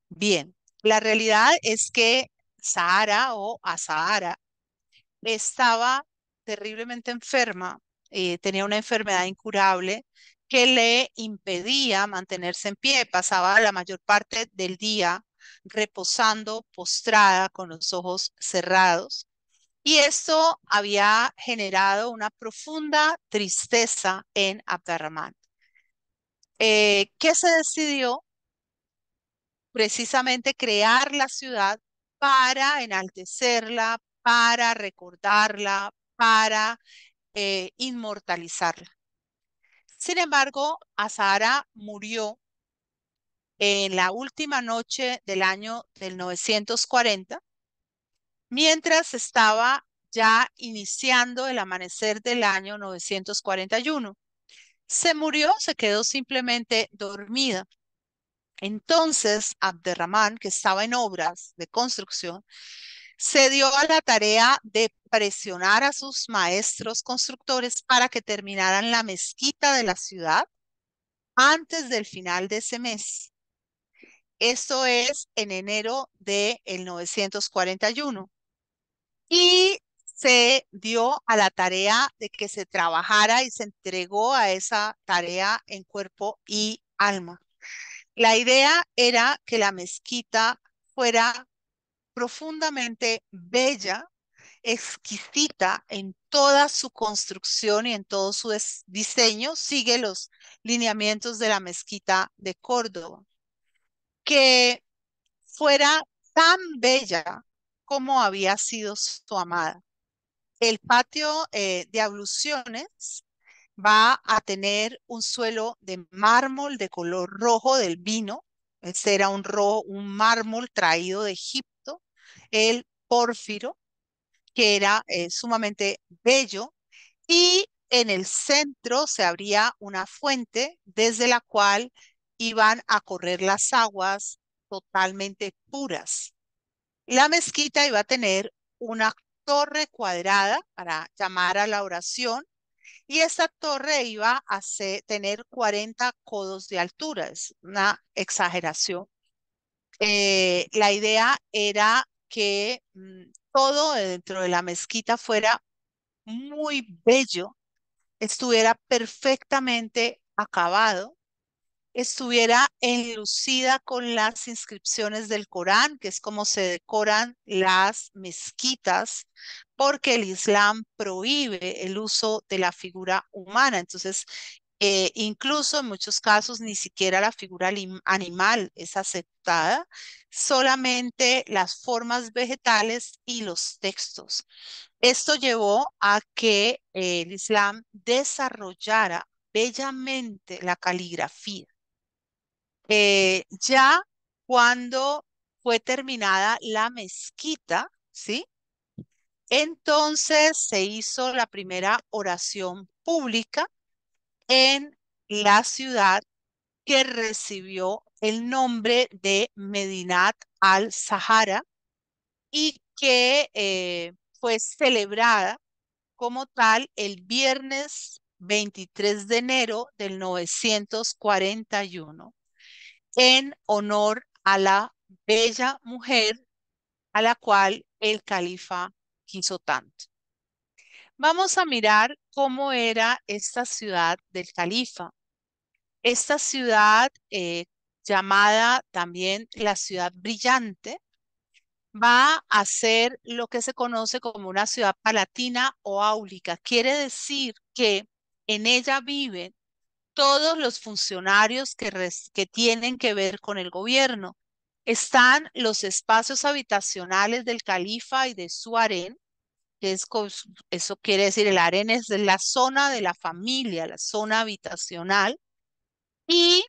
Bien, la realidad es que Sahara o a Sahara, estaba terriblemente enferma, eh, tenía una enfermedad incurable que le impedía mantenerse en pie, pasaba la mayor parte del día reposando, postrada, con los ojos cerrados. Y esto había generado una profunda tristeza en Abdarrahman. Eh, ¿Qué se decidió? Precisamente crear la ciudad para enaltecerla, para recordarla, para eh, inmortalizarla. Sin embargo, Azahara murió en la última noche del año del 940, mientras estaba ya iniciando el amanecer del año 941. Se murió, se quedó simplemente dormida. Entonces, Abderramán, que estaba en obras de construcción, se dio a la tarea de presionar a sus maestros constructores para que terminaran la mezquita de la ciudad antes del final de ese mes. Esto es en enero de el Y se dio a la tarea de que se trabajara y se entregó a esa tarea en cuerpo y alma. La idea era que la mezquita fuera profundamente bella, exquisita en toda su construcción y en todo su diseño, sigue los lineamientos de la mezquita de Córdoba, que fuera tan bella como había sido su amada. El patio eh, de abluciones va a tener un suelo de mármol de color rojo del vino. Este era un, rojo, un mármol traído de Egipto, el pórfiro, que era eh, sumamente bello. Y en el centro se abría una fuente desde la cual iban a correr las aguas totalmente puras. La mezquita iba a tener una torre cuadrada para llamar a la oración y esta torre iba a tener 40 codos de altura, es una exageración. Eh, la idea era que mm, todo dentro de la mezquita fuera muy bello, estuviera perfectamente acabado estuviera enlucida con las inscripciones del Corán, que es como se decoran las mezquitas, porque el Islam prohíbe el uso de la figura humana. Entonces, eh, incluso en muchos casos ni siquiera la figura animal es aceptada, solamente las formas vegetales y los textos. Esto llevó a que el Islam desarrollara bellamente la caligrafía. Eh, ya cuando fue terminada la mezquita, ¿sí? Entonces se hizo la primera oración pública en la ciudad que recibió el nombre de Medinat al-Sahara y que eh, fue celebrada como tal el viernes 23 de enero del 941 en honor a la bella mujer a la cual el califa quiso tanto. Vamos a mirar cómo era esta ciudad del califa. Esta ciudad eh, llamada también la ciudad brillante va a ser lo que se conoce como una ciudad palatina o áulica. Quiere decir que en ella viven todos los funcionarios que, tienen que ver con el gobierno. Están los espacios habitacionales del califa y de su harén, que es, eso quiere decir, el harén es la zona de la familia, la zona habitacional, y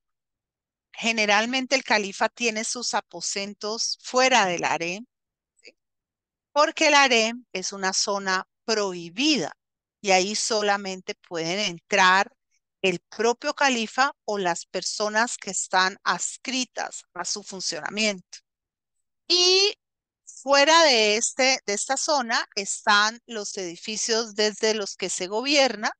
generalmente el califa tiene sus aposentos fuera del harén, porque el harén es una zona prohibida y ahí solamente pueden entrar el propio califa o las personas que están adscritas a su funcionamiento. Y fuera de, este, de esta zona están los edificios desde los que se gobierna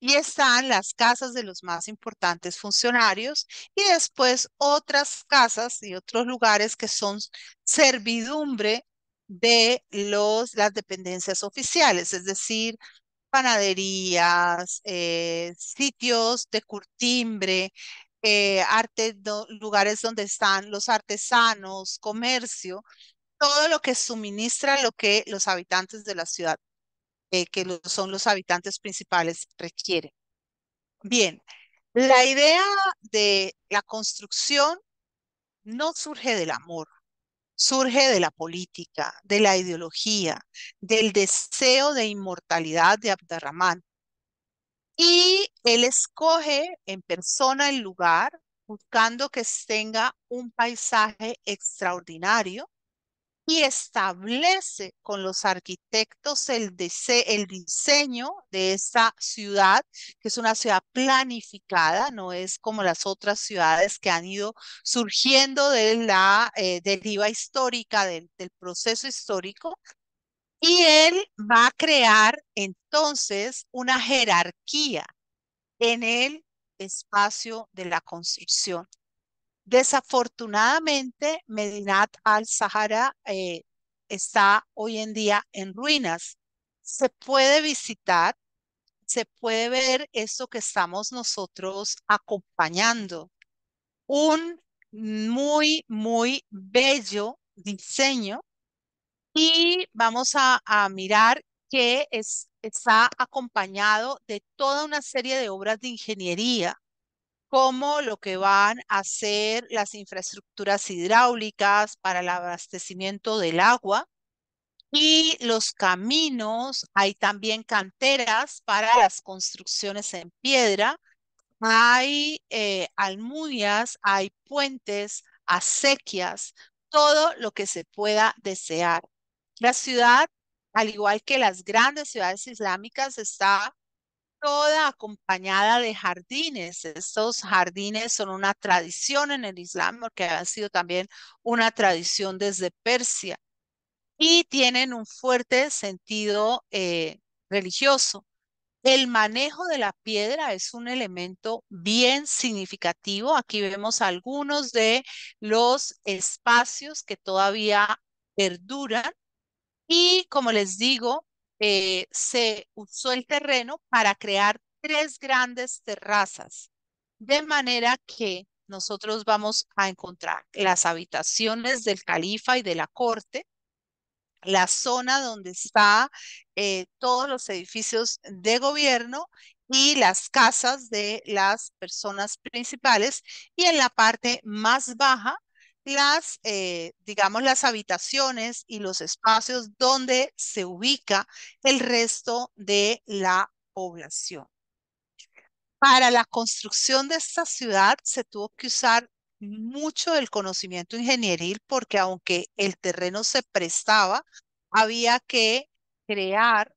y están las casas de los más importantes funcionarios y después otras casas y otros lugares que son servidumbre de los, las dependencias oficiales, es decir, panaderías, eh, sitios de curtimbre, eh, arte, lugares donde están los artesanos, comercio, todo lo que suministra lo que los habitantes de la ciudad, eh, que son los habitantes principales, requieren. Bien, la idea de la construcción no surge del amor, surge de la política, de la ideología, del deseo de inmortalidad de Abderramán. Y él escoge en persona el lugar buscando que tenga un paisaje extraordinario y establece con los arquitectos el, diseño de esta ciudad, que es una ciudad planificada, no es como las otras ciudades que han ido surgiendo de la eh, deriva histórica, del proceso histórico. Y él va a crear entonces una jerarquía en el espacio de la construcción. Desafortunadamente, Medinat al-Sahara eh, está hoy en día en ruinas. Se puede visitar, se puede ver esto que estamos nosotros acompañando. Un muy, muy bello diseño y vamos a, mirar que está acompañado de toda una serie de obras de ingeniería como lo que van a ser las infraestructuras hidráulicas para el abastecimiento del agua y los caminos. Hay también canteras para las construcciones en piedra. Hay eh, almudias, hay puentes, acequias, todo lo que se pueda desear. La ciudad, al igual que las grandes ciudades islámicas, está toda acompañada de jardines. Estos jardines son una tradición en el Islam porque ha sido también una tradición desde Persia y tienen un fuerte sentido eh, religioso. El manejo de la piedra es un elemento bien significativo. Aquí vemos algunos de los espacios que todavía perduran y como les digo, eh, se usó el terreno para crear tres grandes terrazas, de manera que nosotros vamos a encontrar las habitaciones del califa y de la corte, la zona donde está eh, todos los edificios de gobierno y las casas de las personas principales y en la parte más baja las, eh, digamos, las habitaciones y los espacios donde se ubica el resto de la población. Para la construcción de esta ciudad se tuvo que usar mucho del conocimiento ingenieril porque aunque el terreno se prestaba, había que crear,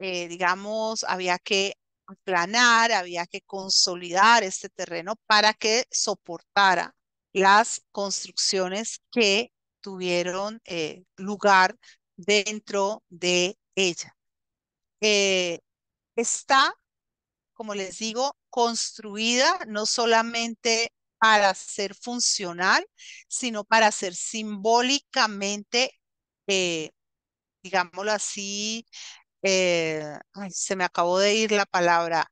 eh, digamos, había que aplanar había que consolidar este terreno para que soportara las construcciones que tuvieron eh, lugar dentro de ella. Eh, está, como les digo, construida no solamente para ser funcional, sino para ser simbólicamente, eh, digámoslo así, se me acabó de ir la palabra,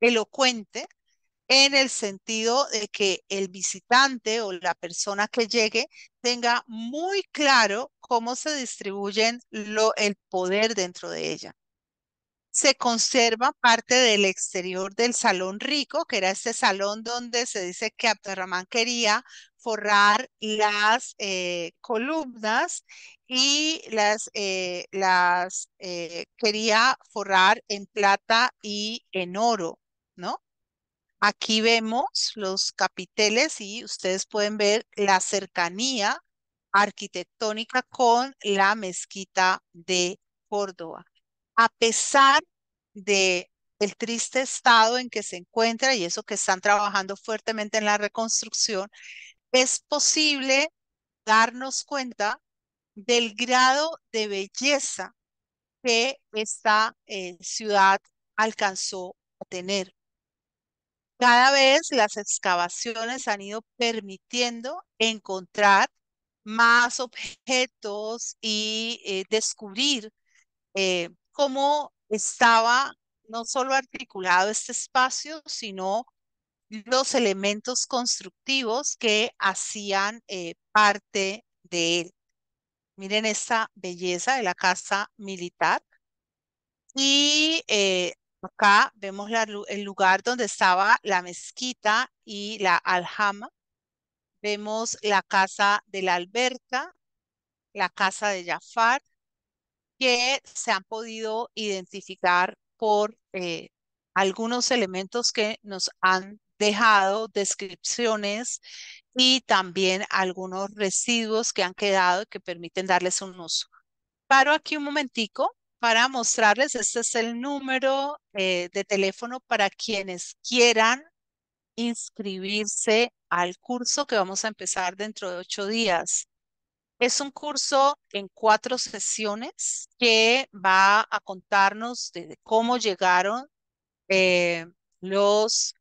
elocuente, en el sentido de que el visitante o la persona que llegue tenga muy claro cómo se distribuyen lo, el poder dentro de ella. Se conserva parte del exterior del Salón Rico, que era este salón donde se dice que Abderramán quería forrar las eh, columnas y las, eh, las eh, quería forrar en plata y en oro, ¿no? Aquí vemos los capiteles y ustedes pueden ver la cercanía arquitectónica con la mezquita de Córdoba. A pesar de el triste estado en que se encuentra y eso que están trabajando fuertemente en la reconstrucción, es posible darnos cuenta del grado de belleza que esta eh, ciudad alcanzó a tener. Cada vez las excavaciones han ido permitiendo encontrar más objetos y eh, descubrir eh, cómo estaba no solo articulado este espacio, sino los elementos constructivos que hacían eh, parte de él. Miren esta belleza de la casa militar. Y Acá vemos el lugar donde estaba la mezquita y la aljama. Vemos la casa de la alberca, la casa de Jafar, que se han podido identificar por eh, algunos elementos que nos han dejado, descripciones y también algunos residuos que han quedado que permiten darles un uso. Paro aquí un momentico para mostrarles, este es el número eh, de teléfono para quienes quieran inscribirse al curso que vamos a empezar dentro de ocho días. Es un curso en cuatro sesiones que va a contarnos de cómo llegaron eh, los,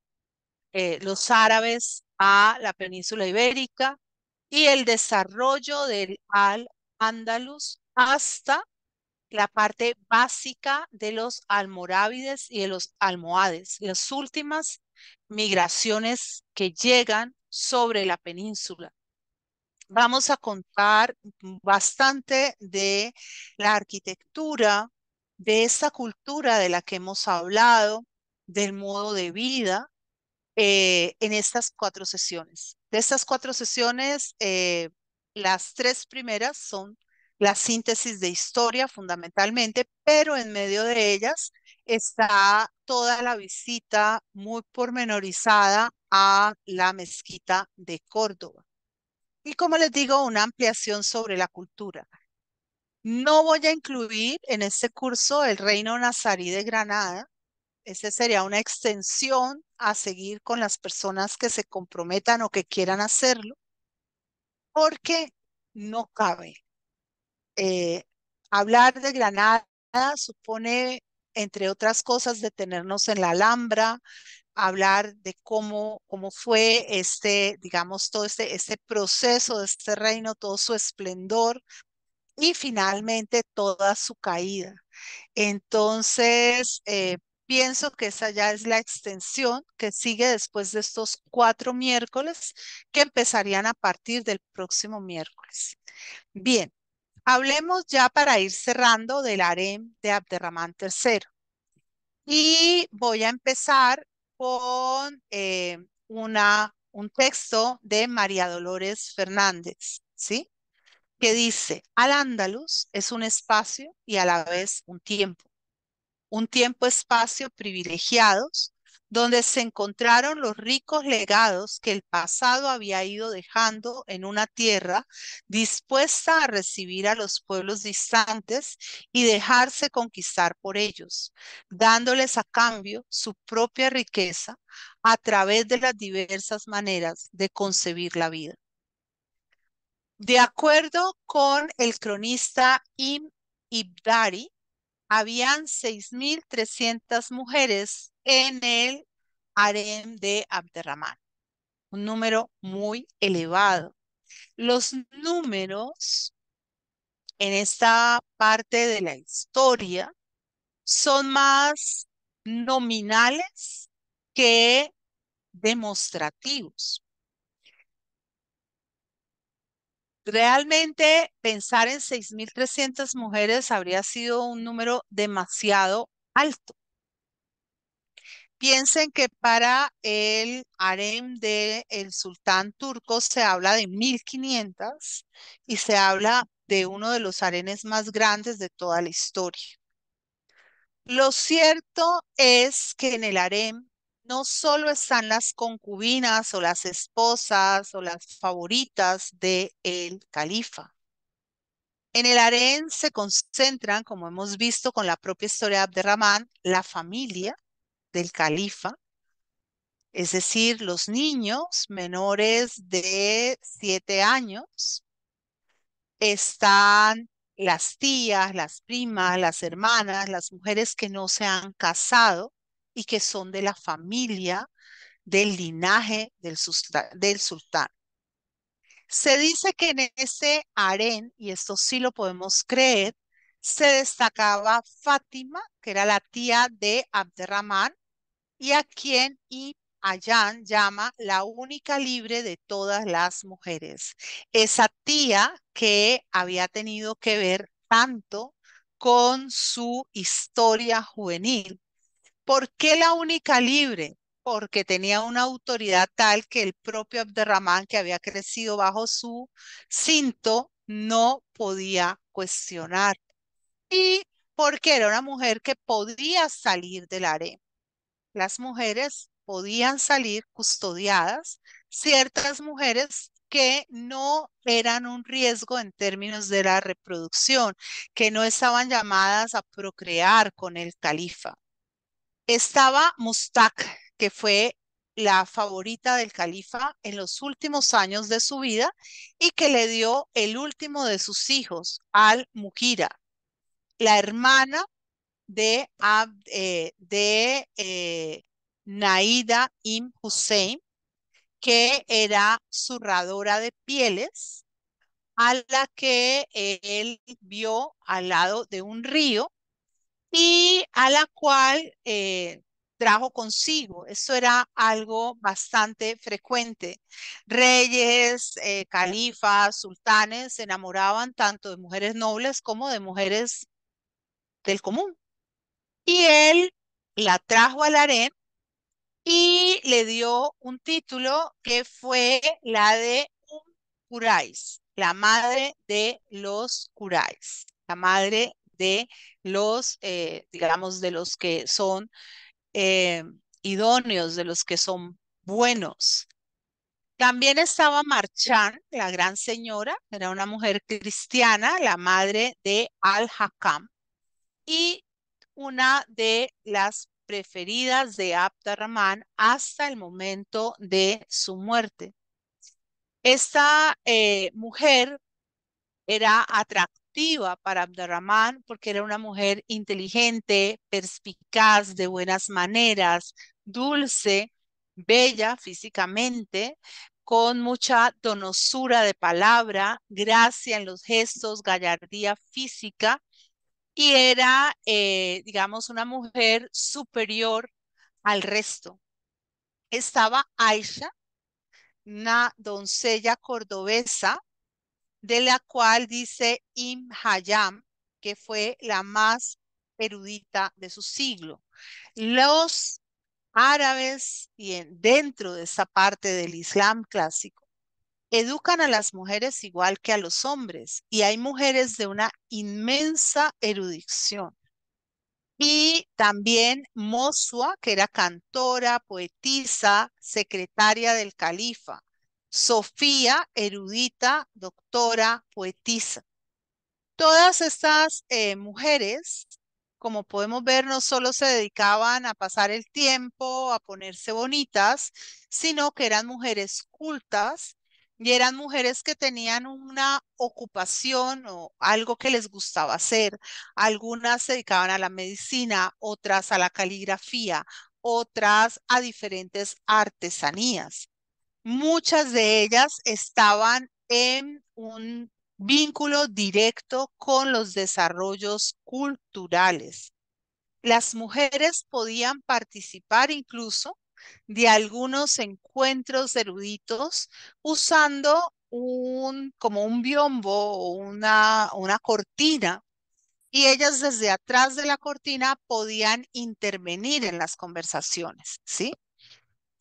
eh, los árabes a la península ibérica y el desarrollo del Al-Ándalus hasta la parte básica de los almorávides y de los almohades, las últimas migraciones que llegan sobre la península. Vamos a contar bastante de la arquitectura, de esa cultura de la que hemos hablado, del modo de vida eh, en estas cuatro sesiones. De estas cuatro sesiones, eh, las tres primeras son la síntesis de historia fundamentalmente, pero en medio de ellas está toda la visita muy pormenorizada a la mezquita de Córdoba. Y como les digo, una ampliación sobre la cultura. No voy a incluir en este curso el Reino Nazarí de Granada. Ese sería una extensión a seguir con las personas que se comprometan o que quieran hacerlo, porque no cabe. Eh, hablar de Granada supone, entre otras cosas, detenernos en la Alhambra, hablar de cómo, cómo fue este, digamos, todo este, este proceso de este reino, todo su esplendor y finalmente toda su caída. Entonces, eh, pienso que esa ya es la extensión que sigue después de estos cuatro miércoles que empezarían a partir del próximo miércoles. Bien, Hablemos ya para ir cerrando del harem de Abderramán III. Y voy a empezar con eh, una, un texto de María Dolores Fernández, ¿sí? Que dice, al Andalus es un espacio y a la vez un tiempo. Un tiempo-espacio privilegiados donde se encontraron los ricos legados que el pasado había ido dejando en una tierra dispuesta a recibir a los pueblos distantes y dejarse conquistar por ellos, dándoles a cambio su propia riqueza a través de las diversas maneras de concebir la vida. De acuerdo con el cronista Im Ibdari, habían 6.300 mujeres en el harem de Abderramán. Un número muy elevado. Los números en esta parte de la historia son más nominales que demostrativos. Realmente pensar en 6.300 mujeres habría sido un número demasiado alto. Piensen que para el harem del sultán turco se habla de 1.500 y se habla de uno de los harenes más grandes de toda la historia. Lo cierto es que en el harem no solo están las concubinas o las esposas o las favoritas del el califa. En el harén se concentran, como hemos visto con la propia historia de Abderramán, la familia del califa, es decir, los niños menores de siete años. Están las tías, las primas, las hermanas, las mujeres que no se han casado, y que son de la familia del linaje del, sultán. Se dice que en ese harén, y esto sí lo podemos creer, se destacaba Fátima, que era la tía de Abderrahman, y a quien y Ayán llama la única libre de todas las mujeres. Esa tía que había tenido que ver tanto con su historia juvenil ¿Por qué la única libre? Porque tenía una autoridad tal que el propio Abderramán, que había crecido bajo su cinto, no podía cuestionar. Y porque era una mujer que podía salir del harem. Las mujeres podían salir custodiadas, ciertas mujeres que no eran un riesgo en términos de la reproducción, que no estaban llamadas a procrear con el califa. Estaba Mustak, que fue la favorita del califa en los últimos años de su vida y que le dio el último de sus hijos, al-Mukira, la hermana de, eh, de eh, Naida Im Hussein, que era zurradora de pieles, a la que él vio al lado de un río y a la cual eh, trajo consigo. Eso era algo bastante frecuente. Reyes, eh, califas, sultanes se enamoraban tanto de mujeres nobles como de mujeres del común. Y él la trajo al harén y le dio un título que fue la de un curáis, la madre de los curáis, la madre de los, eh, digamos, de los que son eh, idóneos, de los que son buenos. También estaba Marchán, la gran señora, era una mujer cristiana, la madre de Al-Hakam y una de las preferidas de al-Rahman hasta el momento de su muerte. Esta eh, mujer era atractiva para Abdurrahman porque era una mujer inteligente, perspicaz, de buenas maneras, dulce, bella físicamente, con mucha donosura de palabra, gracia en los gestos, gallardía física y era, eh, digamos, una mujer superior al resto. Estaba Aisha, una doncella cordobesa de la cual dice Im Hayam, que fue la más erudita de su siglo. Los árabes y dentro de esa parte del Islam clásico educan a las mujeres igual que a los hombres y hay mujeres de una inmensa erudición. Y también Mosua, que era cantora, poetisa, secretaria del califa. Sofía, erudita, doctora, poetisa. Todas estas eh, mujeres, como podemos ver, no solo se dedicaban a pasar el tiempo, a ponerse bonitas, sino que eran mujeres cultas y eran mujeres que tenían una ocupación o algo que les gustaba hacer. Algunas se dedicaban a la medicina, otras a la caligrafía, otras a diferentes artesanías muchas de ellas estaban en un vínculo directo con los desarrollos culturales. Las mujeres podían participar incluso de algunos encuentros eruditos usando un, como un biombo o una, una cortina y ellas desde atrás de la cortina podían intervenir en las conversaciones, ¿sí?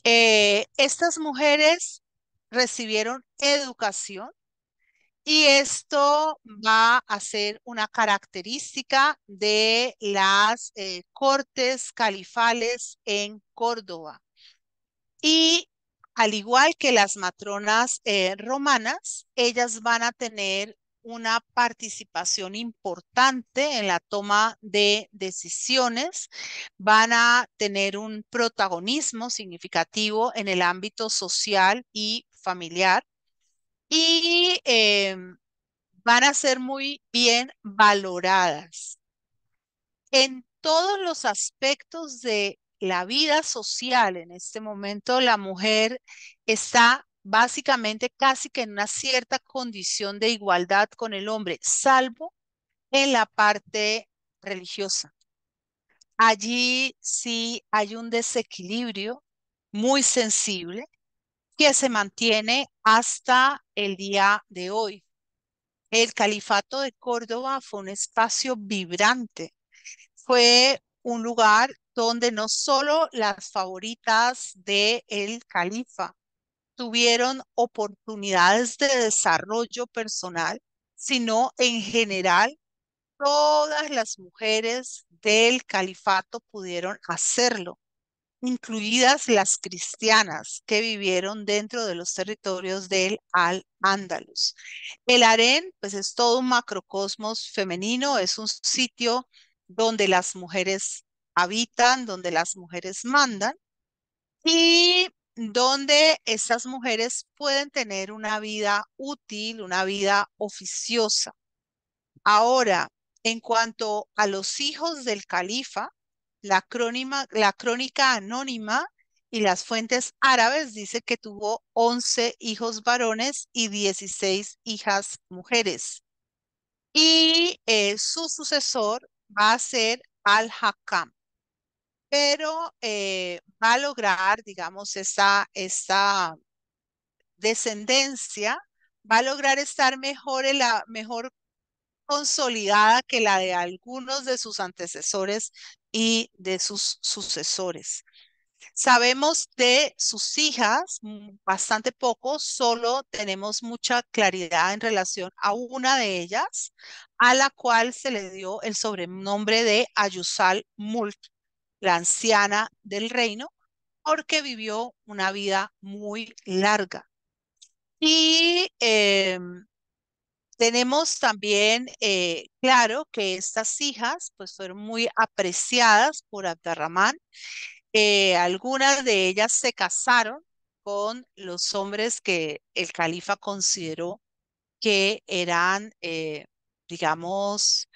Eh, estas mujeres recibieron educación y esto va a ser una característica de las eh, cortes califales en Córdoba. Y al igual que las matronas eh, romanas, ellas van a tener una participación importante en la toma de decisiones, van a tener un protagonismo significativo en el ámbito social y familiar y eh, van a ser muy bien valoradas en todos los aspectos de la vida social en este momento, la mujer está básicamente casi que en una cierta condición de igualdad con el hombre, salvo en la parte religiosa. Allí sí hay un desequilibrio muy sensible que se mantiene hasta el día de hoy. El califato de Córdoba fue un espacio vibrante, fue un lugar donde no solo las favoritas del el califa, tuvieron oportunidades de desarrollo personal, sino en general todas las mujeres del califato pudieron hacerlo, incluidas las cristianas que vivieron dentro de los territorios del Al-Ándalus. El harén, pues es todo un macrocosmos femenino, es un sitio donde las mujeres habitan, donde las mujeres mandan. Y donde estas mujeres pueden tener una vida útil, una vida oficiosa. Ahora, en cuanto a los hijos del califa, la, crónica anónima y las fuentes árabes dice que tuvo 11 hijos varones y 16 hijas mujeres. Y eh, su sucesor va a ser Al-Hakam pero eh, va a lograr, digamos, esa, descendencia, va a lograr estar mejor, la, mejor consolidada que la de algunos de sus antecesores y de sus sucesores. Sabemos de sus hijas mm, bastante poco, solo tenemos mucha claridad en relación a una de ellas, a la cual se le dio el sobrenombre de Ayusal Mult la anciana del reino, porque vivió una vida muy larga. Y em, tenemos también eh, claro que estas hijas pues fueron muy apreciadas por Abdarrahman. Eh, algunas de ellas se casaron con los hombres que el califa consideró que eran, eh, digamos,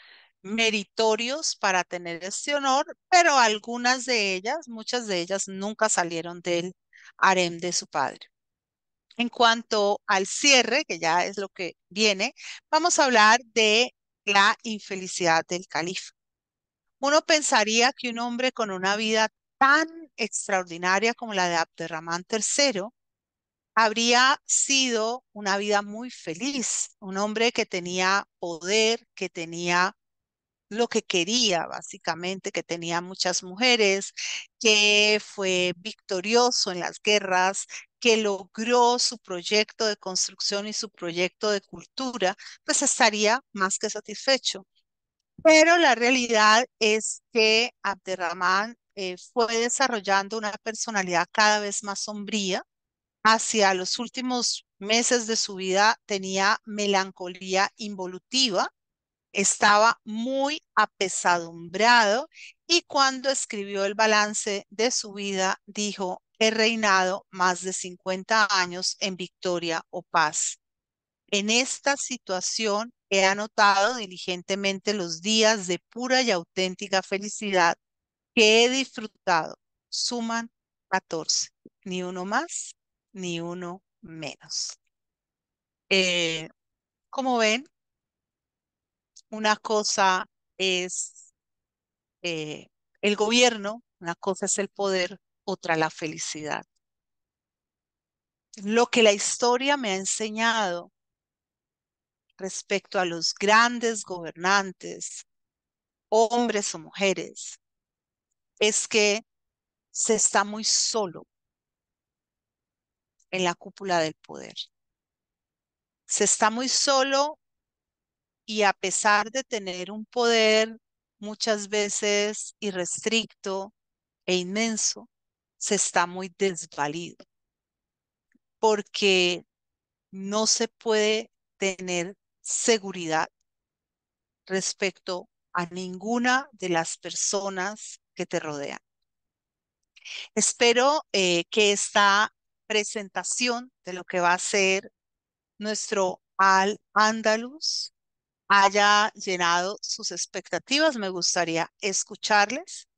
meritorios para tener este honor, pero algunas de ellas, muchas de ellas nunca salieron del harem de su padre. En cuanto al cierre, que ya es lo que viene, vamos a hablar de la infelicidad del califa. Uno pensaría que un hombre con una vida tan extraordinaria como la de Abderramán III habría sido una vida muy feliz, un hombre que tenía poder, que tenía lo que quería, básicamente, que tenía muchas mujeres, que fue victorioso en las guerras, que logró su proyecto de construcción y su proyecto de cultura, pues estaría más que satisfecho. Pero la realidad es que Abderrahman eh, fue desarrollando una personalidad cada vez más sombría. Hacia los últimos meses de su vida tenía melancolía involutiva estaba muy apesadumbrado y cuando escribió el balance de su vida dijo, he reinado más de 50 años en victoria o paz. En esta situación he anotado diligentemente los días de pura y auténtica felicidad que he disfrutado. Suman 14, ni uno más, ni uno menos. Eh, como ven, una cosa es eh, el gobierno, una cosa es el poder, otra la felicidad. Lo que la historia me ha enseñado respecto a los grandes gobernantes, hombres o mujeres, es que se está muy solo en la cúpula del poder. Se está muy solo y a pesar de tener un poder muchas veces irrestricto e inmenso, se está muy desvalido porque no se puede tener seguridad respecto a ninguna de las personas que te rodean. Espero eh, que esta presentación de lo que va a ser nuestro Al Andalus haya llenado sus expectativas. Me gustaría escucharles.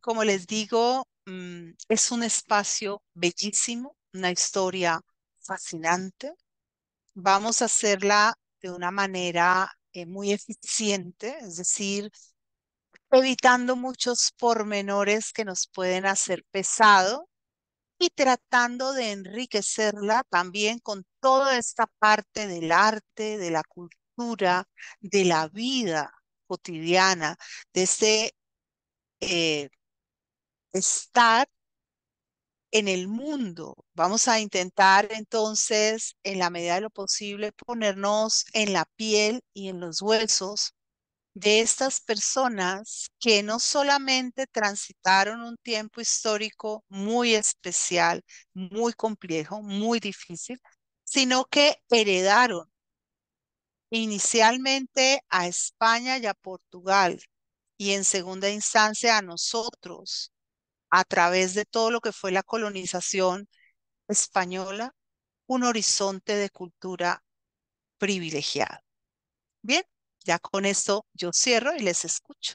Como les digo, mm, es un espacio bellísimo, una historia fascinante. Vamos a hacerla de una manera eh, muy eficiente, es decir, evitando muchos pormenores que nos pueden hacer pesado y tratando de enriquecerla también con toda esta parte del arte, de la cultura de la vida cotidiana, de ese eh, estar en el mundo. Vamos a intentar entonces, en la medida de lo posible, ponernos en la piel y en los huesos de estas personas que no solamente transitaron un tiempo histórico muy especial, muy complejo, muy difícil, sino que heredaron inicialmente a España y a Portugal y en segunda instancia a nosotros a través de todo lo que fue la colonización española, un horizonte de cultura privilegiado. Bien, ya con esto yo cierro y les escucho.